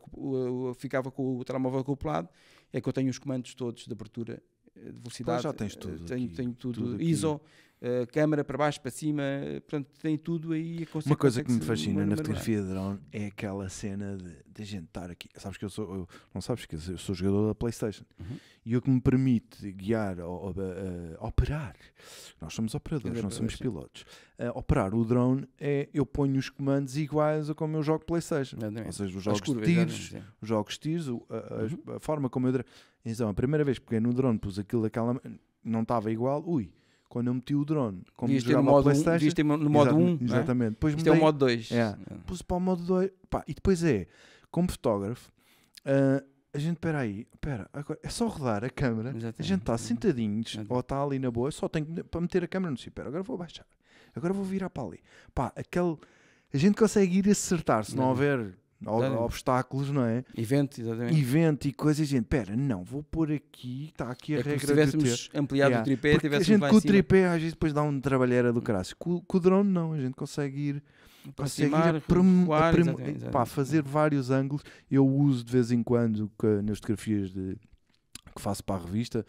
ficava com o telemóvel acoplado, é que eu tenho os comandos todos de abertura eh, de velocidade. Pois já tens tudo. Eh, tenho, aqui, tenho tudo, tudo ISO, eh, câmara para baixo, para cima, eh, portanto, tem tudo aí. Uma coisa é que me fascina na fotografia de drone é aquela cena de, de a gente estar aqui. Sabes que eu sou, eu, não sabes que eu sou jogador da PlayStation uhum. e o que me permite guiar, ou, uh, operar, nós somos operadores, não somos pilotos. Uh, operar o drone é eu ponho os comandos iguais a como eu jogo PlayStation, exatamente. ou seja, os jogos curvas, de tiros, os jogos tiros, a, a, uhum. a, forma como eu. Então, a primeira vez que peguei no drone, pus aquilo daquela. Não estava igual, ui, quando eu meti o drone, como Vias no modo Um, no modo 1. Exatamente. Um, é? exatamente. Depois Isto é o modo 2. É, é. pus para o modo 2. Pá, e depois é, como fotógrafo, uh, a gente, espera aí, espera, agora é só rodar a câmera, exatamente. a gente está sentadinhos, exatamente. ou está ali na boa, só tenho para meter a câmera no sítio, espera, agora vou baixar, agora vou virar para ali. Pá, aquele... A gente consegue ir acertar, se não, não houver obstáculos, não é? Evento, exatamente. Evento e coisas, gente, pera, não, vou pôr aqui, está aqui a é regra se tivéssemos ampliado yeah. o tripé, Porque tivéssemos a gente com o tripé às vezes depois dá um trabalheira do caraço. Com, com, o drone não, a gente consegue ir consegue ir fazer vários ângulos. Eu uso de vez em quando que, nas fotografias de que faço para a revista.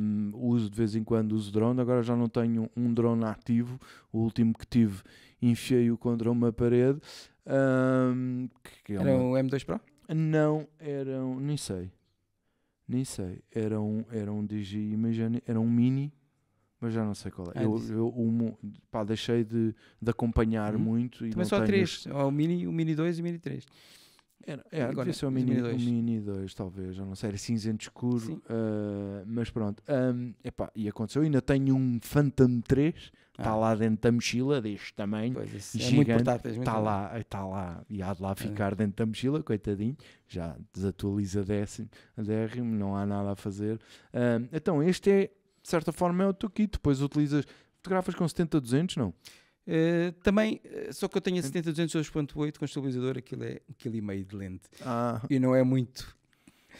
Um, uso de vez em quando uso drone, agora já não tenho um drone ativo. O último que tive enfiei-o contra uma parede um, que, que é era um M2 Pro? Não, era um, nem sei. Nem sei. Era um, era um DJI Imagine, era um mini, mas já não sei qual é. Ah, eu, eu um, pá, deixei de, de acompanhar hum. muito. E Também só tenho... três, o Mini, o Mini 2 e o Mini 3. Era, era é, Agora, ser o Mini, o Mini 2, talvez, já não sei, era cinzento escuro, uh, mas pronto. Um, epá, e aconteceu, ainda tenho um Phantom 3 Está ah. lá dentro da mochila, deste tamanho, pois, é gigante. É portátil, está, lá, está eh, lá e há de lá é. ficar ah. dentro da mochila, coitadinho. Já desatualiza a décimo, não há nada a fazer. Um, então, este é, de certa forma, é o teu kit. Depois utilizas, fotografas com 70-200, não? Uh, também, eh, só que eu tenho a 70-200 2.8 com estabilizador, aquilo é 1,5 um kg de lente. Ah. E não é muito.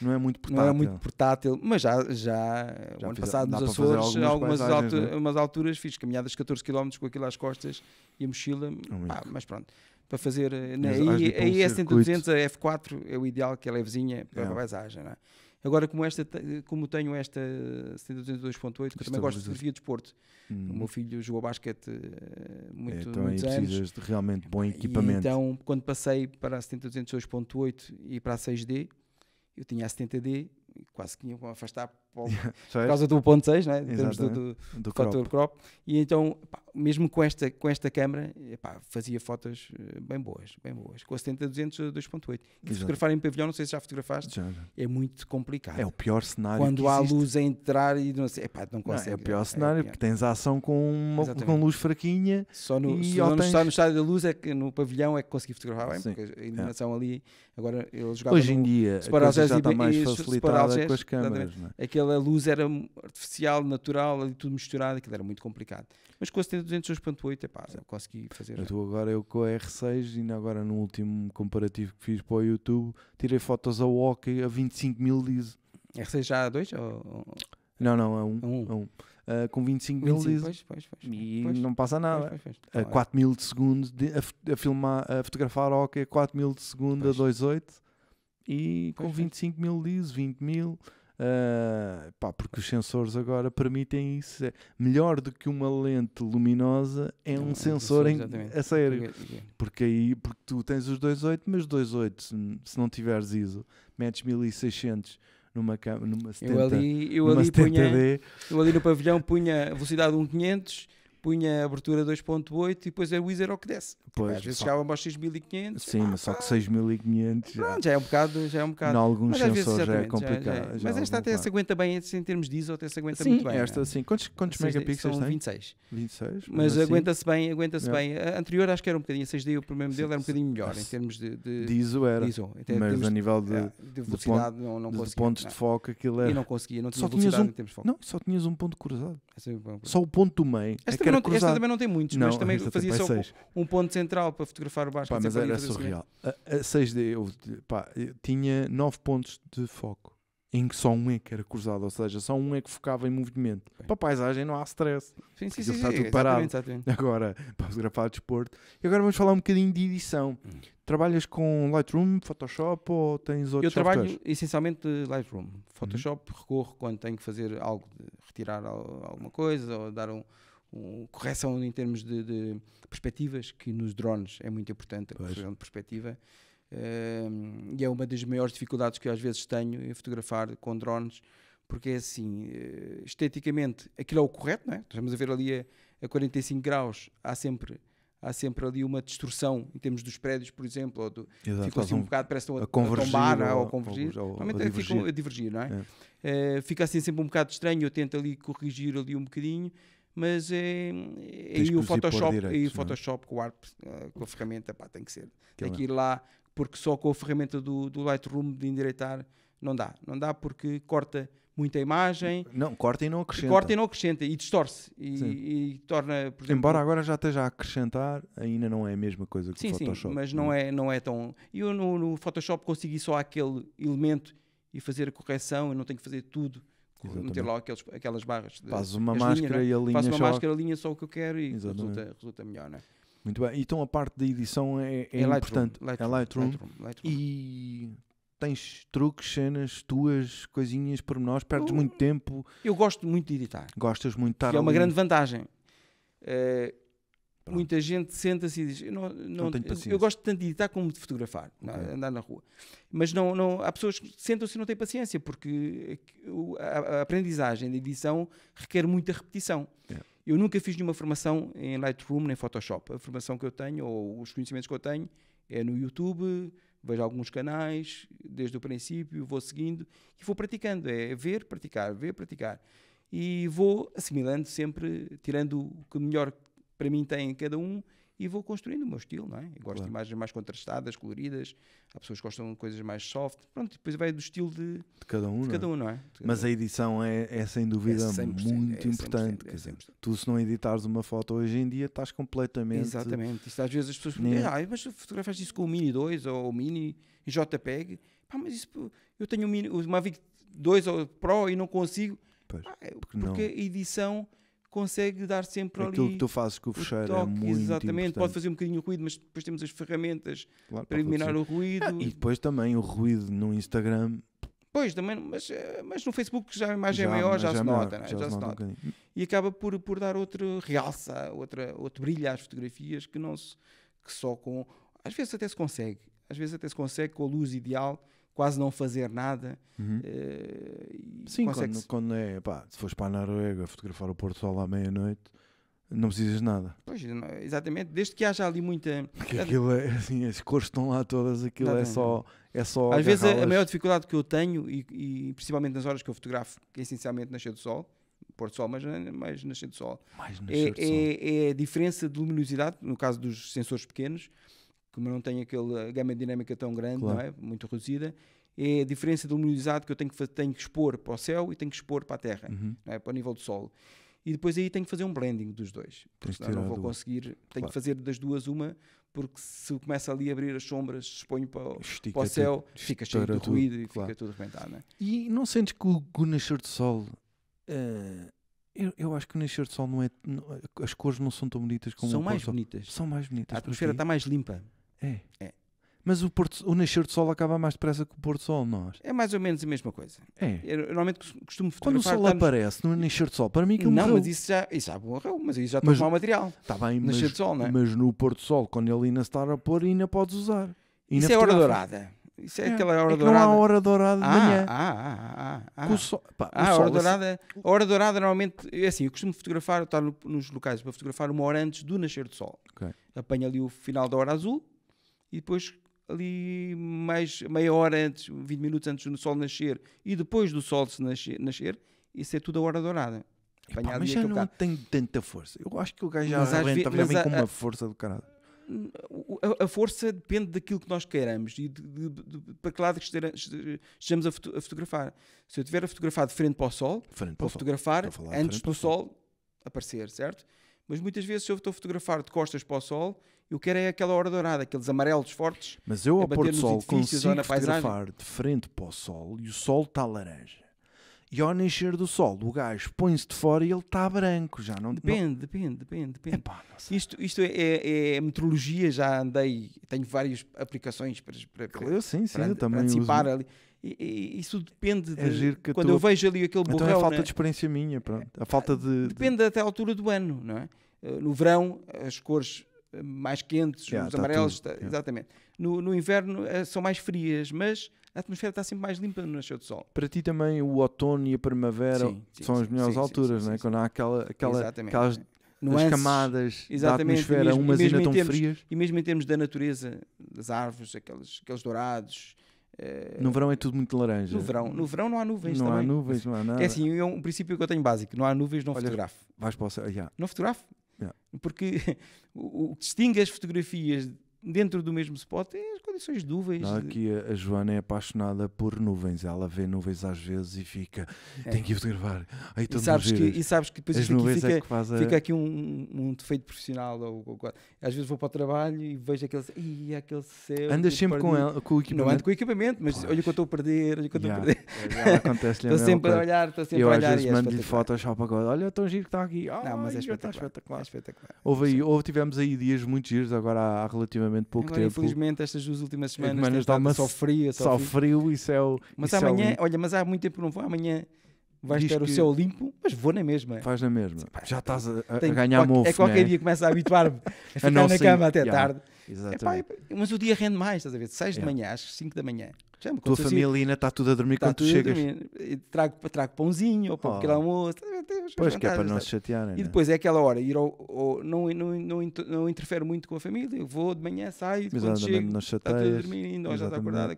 É não é muito portátil. Não é muito portátil, mas já, já, já o ano passado nos Açores, algumas, algumas alturas, é? né? alturas fiz caminhadas 14 km com aquilo às costas e a mochila, é pá, mas pronto. Para fazer, eh, né, aí, a 7200 200 a F4 é o ideal, que é levezinha para é. a paisagem, não é? Agora, como, esta, como tenho esta 702.8, que também gosto de fotografia de desporto, hum. o meu filho jogou basquete eh, muito, é, então muitos aí anos. precisas de realmente bom equipamento. E então, quando passei para a 702.8 e para a 6D, eu tinha a 70D, quase que tinha que me afastar por, causa do 1.6, né? em termos do, do, do fator crop. crop. E então, pá, mesmo com esta, com esta câmera, pá, fazia fotos eh, bem boas, bem boas. Com a 70-200, 2.8. Eh, e fotografar em pavilhão, não sei se já fotografaste, já. é muito complicado. É o pior cenário Quando há existe. luz a entrar e não sei, não consegue. Não, é o pior é cenário, é, porque tens a ação com, uma, com luz fraquinha. Só no, e só tens... no estádio da luz, é que, no pavilhão, é que consegui fotografar bem, Sim. porque a é. iluminação é. ali, agora eu jogava Hoje em no, dia, a coisa já está mais facilitada com as câmeras, Né? aquela luz era artificial, natural, ali tudo misturado, aquilo era muito complicado. Mas com a 28 é pá, consegui fazer. Eu agora eu com a R6 e agora no último comparativo que fiz para o YouTube, tirei fotos a OK a 25 mil liso. R6 já a 2? Ou... Não, não, a 1. Um, um. Uh, com 25 mil liso. Pois, pois, pois, e pois, não passa nada. Pois, pois, pois. A 4 tá mil de segundo, de, a, a, filmar, a fotografar a a 4 mil de segundo a 2.8 e com 25 mil 20 mil. Uh, pá, porque os sensores agora permitem isso. É melhor do que uma lente luminosa é um, é um sensor, em, a sério. Porque aí porque tu tens os 2.8, mas 2.8, se não tiveres ISO, metes 1600 numa, câmera, numa 70, eu ali, eu ali punha, D. Eu ali no pavilhão punha velocidade 1.500, punha abertura 2.8 e depois é o ISO que desce. Pois, às vezes só... chegavam aos 6500. Sim, mas só que 6500 já... já é um bocado. Já é um bocado. Em alguns sensores é já é complicado. Já, já é. Já mas é esta até se aguenta bem, em termos de ISO, até se aguenta sim, muito bem. Esta, sim, quantos, quantos Seis, megapixels são tem? 26. 26. Mas assim, aguenta-se bem, aguenta-se é. bem. A anterior acho que era um bocadinho, 6D, o primeiro modelo era um bocadinho melhor em termos de. De, de ISO era. De ISO, mas a nível de, eh, de velocidade, de ponto, não, não conseguia. De pontos não. É? de foco, aquilo era. E não conseguia, não tinha velocidade um, em termos de foco. Não, só tinhas um ponto cruzado. Só o ponto do meio. Esta também não tem muitos, mas também fazia só um ponto central para fotografar o Vasco. mas era surreal. A, a 6D, eu, pá, eu tinha 9 pontos de foco em que só um é que era cruzado, ou seja, só um é que focava em movimento. Bem. Para a paisagem não há stress. Sim, sim, sim. Está sim, tudo parado. Exatamente, exatamente. Agora, para fotografar desporto. E agora vamos falar um bocadinho de edição. Hum. Trabalhas com Lightroom, Photoshop ou tens outros Eu trabalho softwares? essencialmente Lightroom. Uhum. Photoshop recorro quando tenho que fazer algo, retirar alguma coisa ou dar um, correção em termos de, de, perspectivas, que nos drones é muito importante, a pois. correção de perspectiva. Ehm, e é uma das maiores dificuldades que eu às vezes tenho em fotografar com drones, porque é assim, eh, esteticamente, aquilo é o correto, não é? Estamos a ver ali a, a 45 graus, há sempre há sempre ali uma distorção em termos dos prédios, por exemplo, ou do, Exato, ficam assim um, um bocado, parece que estão a, a, convergir, a tombar é? ou, ou a convergir. Ou, Normalmente a é divergir. ficam a divergir, não é? é. Uh, fica assim sempre um bocado estranho, eu tento ali corrigir ali um bocadinho mas é, é e o Photoshop, direto, o Photoshop com o ARP, eh, com a ferramenta, pá, tem que ser. Que tem é que ir lá, porque só com a ferramenta do, do Lightroom de endireitar não dá. Não dá porque corta muita imagem. Não, corta e não acrescenta. Corta e não acrescenta e distorce. E, e torna, exemplo, Embora agora já esteja a acrescentar, ainda não é a mesma coisa que sim, o Photoshop. Sim, mas não, não é, é não é tão. Eu no, no Photoshop consegui só aquele elemento e fazer a correção, eu não tenho que fazer tudo meter lá aqueles, aquelas barras. Faz uma máscara é? e a linha Faz uma só... máscara, a linha só o que eu quero e resulta, resulta, melhor, não é? Muito bem. Então a parte da edição é, é, é importante. É Lightroom, é Lightroom. Lightroom, Lightroom. E tens truques, cenas tuas, coisinhas, pormenores, perdes eu, uh. muito tempo. Eu gosto muito de editar. Gostas muito de estar É uma grande vantagem. Eh, Pronto. Muita gente senta-se e diz: Eu, não, não, não tenho eu gosto tanto de editar como de fotografar, é? okay. andar na rua. Mas não, não, há pessoas que sentam-se e não têm paciência, porque é a, a aprendizagem da edição requer muita repetição. É. Eu nunca fiz nenhuma formação em Lightroom nem Photoshop. A formação que eu tenho, ou os conhecimentos que eu tenho, é no YouTube, vejo alguns canais, desde o princípio, vou seguindo e vou praticando. É ver, praticar, ver, praticar. E vou assimilando sempre, tirando o que melhor para mim tem cada um e vou construindo o meu estilo, não é? Eu gosto claro. de imagens mais contrastadas, coloridas, há pessoas que gostam de coisas mais soft, pronto, depois vai do estilo de, de cada um, de é? cada um não é? Cada Mas um. a edição é, é sem dúvida é muito é importante, é dizer, tu se não editares uma foto hoje em dia estás completamente... Exatamente, isso, às vezes as pessoas dizem, né? ah, mas fotografas isso com o Mini 2 ou o Mini JPEG, pá, mas isso, eu tenho um Mini, o Mavic 2 ou Pro e não consigo, pois, ah, porque, porque a edição consegue dar sempre Aquilo é ali. Aquilo que tu fazes com o fecheiro o é toque, é muito Exatamente, importante. pode fazer um bocadinho de ruído, mas depois temos as ferramentas claro, para eliminar o ruído. Ah, e depois também o ruído no Instagram. Pois, também, mas, eh, mas no Facebook já a imagem é já, é maior, já, já, se nota, já, já, se nota. nota. e acaba por, por dar outro realça, outra, outro brilho às fotografias que não se, que só com. Às vezes até se consegue, às vezes até se consegue com a luz ideal quase não fazer nada. Uhum. Uh, Sim, quando, quando, é, pá, se fores para a Noruega fotografar o Porto Sol à meia-noite, não precisas de nada. Pois, exatamente, desde que haja ali muita. Porque aquilo é assim, as cores estão lá todas, aquilo é só. É só Às vezes a, maior dificuldade que eu tenho, e, e, principalmente nas horas que eu fotografo, que é essencialmente nascer do sol, pôr do sol, mas mais nascer do sol, mais é, nascer é, do sol. É, é a diferença de luminosidade, no caso dos sensores pequenos, como não tem aquela gama dinâmica tão grande, claro. não é? muito reduzida, é a diferença do luminosidade que eu tenho que, tenho que expor para o céu e tenho que expor para a terra, uhum. é? para o nível do sol. E depois aí tenho que fazer um blending dos dois. Porque não vou conseguir, tenho claro. que fazer das duas uma, porque se começa ali a abrir as sombras, se exponho para, para o céu, fica cheio de ruído tudo, e claro. fica tudo arrebentado. É? E não sentes que o, o nascer do sol. Uh, eu, eu, acho que o nascer do sol não é. Não, as cores não são tão bonitas como São mais bonitas. São mais bonitas. A atmosfera está mais limpa. É. é. Mas o, Porto, o nascer do sol acaba mais depressa que o pôr do sol, nós. É mais ou menos a mesma coisa. É. Eu, normalmente costumo Quando o sol estamos... aparece no nascer do sol, para mim aquilo Não, morreu. mas isso já, isso já morreu, mas aí já está mau material. Está bem, mas, nascer do sol, não é? mas no pôr do sol, quando ele ainda está a pôr, ainda podes usar. Ainda isso é hora dourada. Isso é, é, aquela hora é dourada. Não há hora dourada de ah, manhã. Ah, ah, ah. ah. Sol, ah, hora dourada. a hora dourada normalmente é assim. Eu costumo fotografar, estar no, nos locais para fotografar uma hora antes do nascer do sol. Okay. Apanho ali o final da hora azul e depois ali mais meia hora antes, 20 minutos antes do sol nascer e depois do sol se nascer, nascer isso é tudo a hora dourada. Epá, mas já não carro. tem tanta força. Eu acho que o gajo já mas arrebenta ve- a, com uma força do caralho. A, a, força depende daquilo que nós queiramos e de, de, de, para que lado é que estejamos a, foto, fotografar. Se eu estiver a fotografar de frente para o sol, frente para vou fotografar antes do sol aparecer, certo? Mas muitas vezes se eu estou a fotografar de costas para o sol, eu quero é aquela hora dourada, aqueles amarelos fortes. Mas eu é ao pôr do sol consigo fotografar de frente para o sol e o sol está laranja. E ao nascer do sol, o gajo põe-se de fora e ele está branco, já não Depende, não... depende, depende, depende. isto isto é, é, é, metrologia, já andei, tenho várias aplicações para, para, eu, sim, sim, para, eu para antecipar uso. ali. E, e, isso depende é de, quando tu... eu vejo ali aquele borrão. Então é a falta né? de experiência minha, pronto. A falta de, de... Depende até a altura do ano, não é? Eh, no verão as cores mais quentes, yeah, os tá amarelos, tudo, yeah. exatamente. No, no inverno uh, são mais frias, mas a atmosfera está sempre mais limpa no nascer do sol. Para ti também o outono e a primavera sim, sim, são as melhores sim, alturas, não é? Quando há aquela, aquela, aquelas nuances, camadas exatamente, da atmosfera, mesmo, umas ainda tão termos, frias. E mesmo em termos da natureza, das árvores, aqueles, aqueles dourados, eh, no verão é tudo muito laranja. No verão, no verão não há nuvens não também. Não há nuvens, não há é nada. É assim, é um princípio que eu tenho básico. Não há nuvens, não Olha, fotografo. Vais para o céu, yeah. Não fotografo. Porque o que distingue as fotografias dentro do mesmo spot é as coisas condições de Não, aqui a, a Joana é apaixonada por nuvens. Ela vê nuvens às vezes e fica, é. tem que ir gravar. Aí e, sabes que, e sabes que depois fica, é fica, a... fica, aqui um, um defeito profissional. Ou, ou, às vezes vou para o trabalho e vejo aquele, e é aquele céu. Andas sempre com, ela, com o equipamento? Não ando com o equipamento, mas pois. olha o que eu estou a perder, olha o que eu estou yeah. É, a perder. acontece Estou sempre a olhar, estou sempre eu, a olhar. às vezes é mando-lhe Photoshop agora. Olha tão giro que está aqui. não, mas é espetacular. espetacular. Houve, aí, tivemos aí dias muito giros agora há, relativamente pouco tempo. Infelizmente estas luzes últimas semanas, semanas uma... só frio. Só, só frio, isso é o. Mas amanhã, é o olha, mas há muito tempo não vou, amanhã vais Diz ter o céu limpo, mas vou na mesma. Faz na mesma. já estás a, a ganhar qual, mofo. É qualquer né? dia começa a habituar-me a ficar a na cama até yeah. tarde. Exatamente. Epá, mas o dia rende mais, estás a ver? De 6 é. de manhã às 5 da manhã. Chama, Tua família ainda está tudo a dormir tá quando tu chegas. Trago, trago pãozinho ou pão oh. pequeno almoço. Pois que é para não se chatearem. É? E depois é aquela hora, ir não, não, não, não interfere muito com a família. Eu vou de manhã, saio, quando chego, não está tudo a dormir ainda, ou já está acordada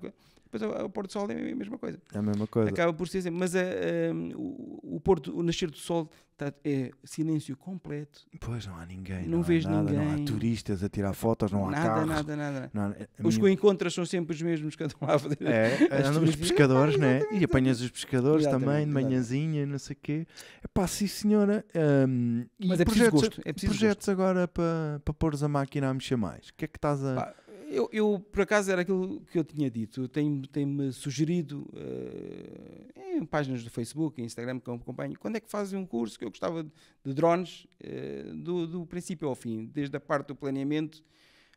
depois o pôr do sol é a mesma coisa. É a mesma coisa. Acaba por ser assim. Mas a, eh, a, ehm, o, o, porto, o nascer do sol tá, é silêncio completo. Pois não há ninguém. Não, não vês nada, ninguém. Não há turistas a tirar fotos, não há nada, carros. Nada, nada, nada. Há, eh, os minha... que encontras são sempre os mesmos, que andam lá a fazer. É, andam os pescadores, né? E apanhas os pescadores também, de manhãzinha, não sei o quê. Pá, sim senhora. Um, ehm, Mas é preciso gosto. É preciso projetos gosto. É agora para, para pôres a máquina a mexer mais. O que é que estás a. Pá eu, eu, por acaso, era aquilo que eu tinha dito. Tem-me tem sugerido uh, em páginas do Facebook, em Instagram que eu acompanho, quando é que fazem um curso que eu gostava de, de drones uh, do, do, princípio ao fim, desde a parte do planeamento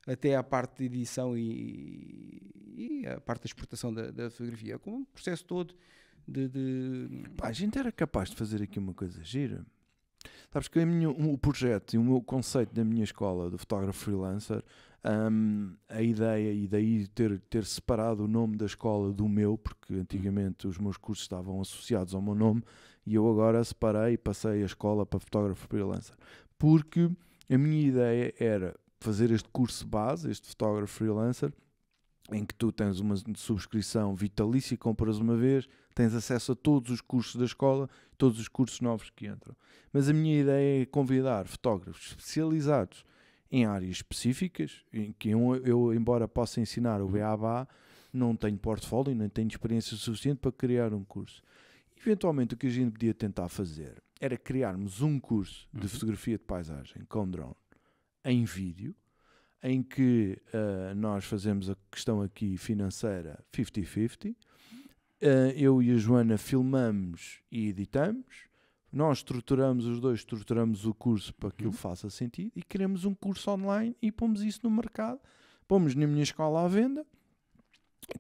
até à parte de edição e, e a parte da exportação da, da fotografia, é com o processo todo de. de... Pá, a gente era capaz de fazer aqui uma coisa gira. Sabes que o, o projeto e o meu conceito da minha escola do fotógrafo freelancer um, a ideia, e daí ter, ter separado o nome da escola do meu, porque hum. antigamente os meus cursos estavam associados ao meu nome, e eu agora separei e passei a escola para fotógrafo freelancer. Porque a minha ideia era fazer este curso base, este fotógrafo freelancer, em que tu tens uma subscrição vitalícia e compras uma vez, tens acesso a todos os cursos da escola, todos os cursos novos que entram. Mas a minha ideia é convidar fotógrafos especializados em áreas específicas, em que eu, eu embora possa ensinar o BABA, não tenho portfólio, nem tenho experiência suficiente para criar um curso. Eventualmente, o que a gente podia tentar fazer era criarmos um curso de uhum. fotografia de paisagem com drone em vídeo, em que uh, nós fazemos a questão aqui financeira 50-50. Uh, eh, eu e a Joana filmamos e editamos nós estruturamos, os dois estruturamos o curso para que uhum. ele faça sentido e queremos um curso online e pomos isso no mercado. Pomos na minha escola à venda,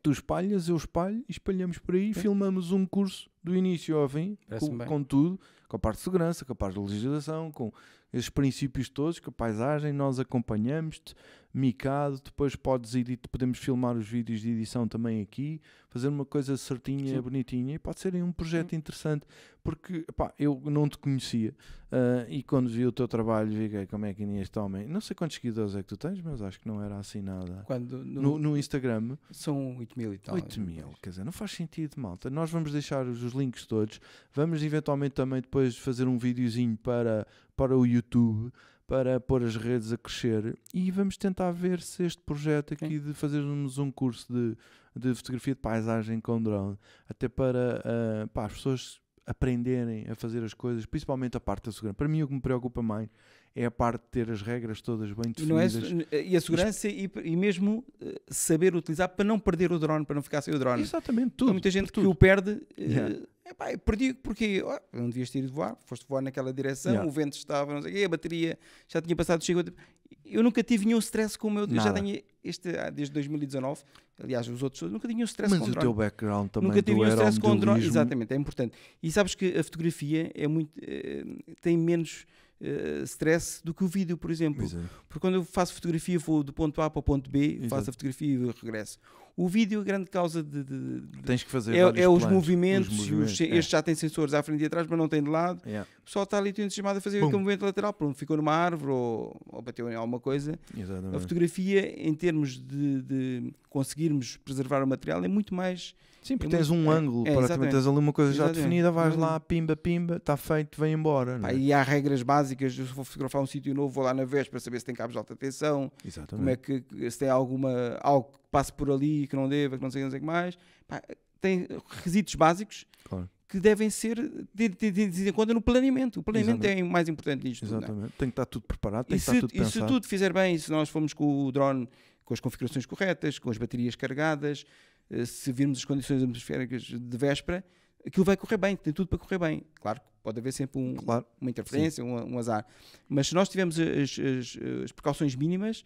tu espalhas, eu espalho, espalhamos por aí, é. filmamos um curso do início ao fim, com, com, tudo, com a parte de segurança, com a parte de legislação, com esses princípios todos, com a paisagem, nós acompanhamos-te, micado, depois podes editar, podemos filmar os vídeos de edição também aqui, fazer uma coisa certinha, Sim. bonitinha, e pode ser um projeto interessante, porque pá, eu não te conhecia uh, e quando vi o teu trabalho, vi como é que nem este homem. Não sei quantos seguidores é que tu tens, mas acho que não era assim nada. Quando, no, no, no Instagram são 8 mil e tal. 8 mil, quer dizer, não faz sentido, malta. Nós vamos deixar os, os links todos, vamos eventualmente também depois fazer um videozinho para, para o YouTube para pôr as redes a crescer e vamos tentar ver se este projeto aqui Sim. de fazermos um curso de, de fotografia de paisagem com drone, até para, uh, ah, para as pessoas aprenderem a fazer as coisas, principalmente a parte da segurança. Para mim, o que me preocupa mais é a parte de ter as regras todas bem é definidas. É, e a segurança e, e, mesmo eh, saber utilizar para não perder o drone, para não ficar sem o drone. Exatamente, tudo. Há muita gente que o perde eh, yeah. Epá, eu perdi porque oh, não devias ter ido voar, foste voar naquela direção, yeah. o vento estava, não sei quê, a bateria já tinha passado 50. Tipo, eu nunca tive nenhum stress com o meu. Nada. Eu já tenho este ah, desde 2019. Aliás, os outros nunca tinham stress Mas com o drone. Mas o teu background também Nunca tive nenhum stress com o drone. Exatamente, é importante. E sabes que a fotografia é muito eh, tem menos eh, stress do que o vídeo, por exemplo. É. Porque quando eu faço fotografia, vou do ponto A para o ponto B, Exato. faço a fotografia e regresso o vídeo, é a grande causa de. de, de Tens que fazer. É, é os, movimentos, os movimentos. Os, é. Este já tem sensores à frente e atrás, mas não tem de lado. Yeah. O pessoal está ali chamado a fazer Pum. aquele movimento lateral. Pronto, ficou numa árvore ou, ou bateu em alguma coisa. Exatamente. A fotografia, em termos de, de conseguirmos preservar o material, é muito mais. Sim, é porque é tens muito, um é, ângulo, é, praticamente tens ali uma coisa já definida, vais uhum. lá, pimba, pimba, está feito, vem embora. Pá, é? E há regras básicas, eu vou fotografar um sítio novo, vou lá na vez para saber se tem cabos de alta tensão, exatamente. como é que se tem alguma, algo que passe por ali, que não deva, que não sei, não sei o que mais. Pá, tem requisitos básicos claro. que devem ser tidos em conta no planeamento. O planeamento Exatamente. é o mais importante disto. É? Exatamente. Tudo, Tem que estar tudo preparado, tem e que se, estar tudo pensado. E se tudo fizer bem, se nós formos com o drone com as configurações corretas, com as baterias carregadas, eh, se virmos as condições atmosféricas de véspera, aquilo vai correr bem, tem tudo para correr bem. Claro que pode haver sempre um, claro, uma interferência, um, um, azar. Mas se nós tivermos as, as, as precauções mínimas,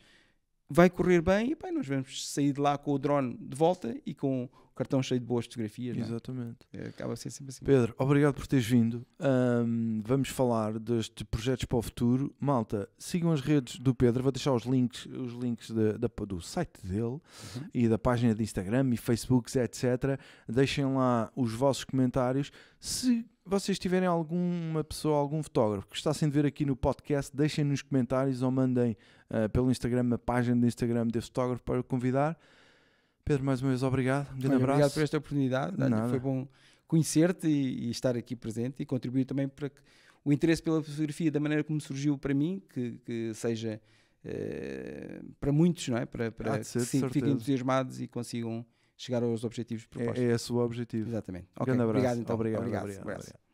vai correr bem e bem, nós vamos sair de lá com o drone de volta e com o cartão cheio de boas fotografias. É? Exatamente. É? Acaba a ser sempre assim. Pedro, obrigado por teres vindo. Um, vamos falar deste projetos para o futuro. Malta, sigam as redes do Pedro, vou deixar os links, os links de, do site dele uhum. e da página de Instagram e Facebook, etc. Deixem lá os vossos comentários. Se vocês tiverem alguma pessoa, algum fotógrafo que está sendo ver aqui no podcast, deixem nos comentários ou mandem eh, pelo Instagram, a página do Instagram do fotógrafo para o convidar. Pedro, mais uma vez, obrigado. Um grande Olha, abraço. Obrigado por esta oportunidade. Foi bom conhecer-te e, e, estar aqui presente e contribuir também para que o interesse pela fotografia, da maneira como surgiu para mim, que, que seja uh, para muitos, não é? Para, para ser, que se, fiquem entusiasmados e consigam chegar aos objetivos é, propostos. É, é esse o objetivo. Exatamente. Um okay. Grande abraço. Obrigado, então. obrigado. obrigado. obrigado. obrigado.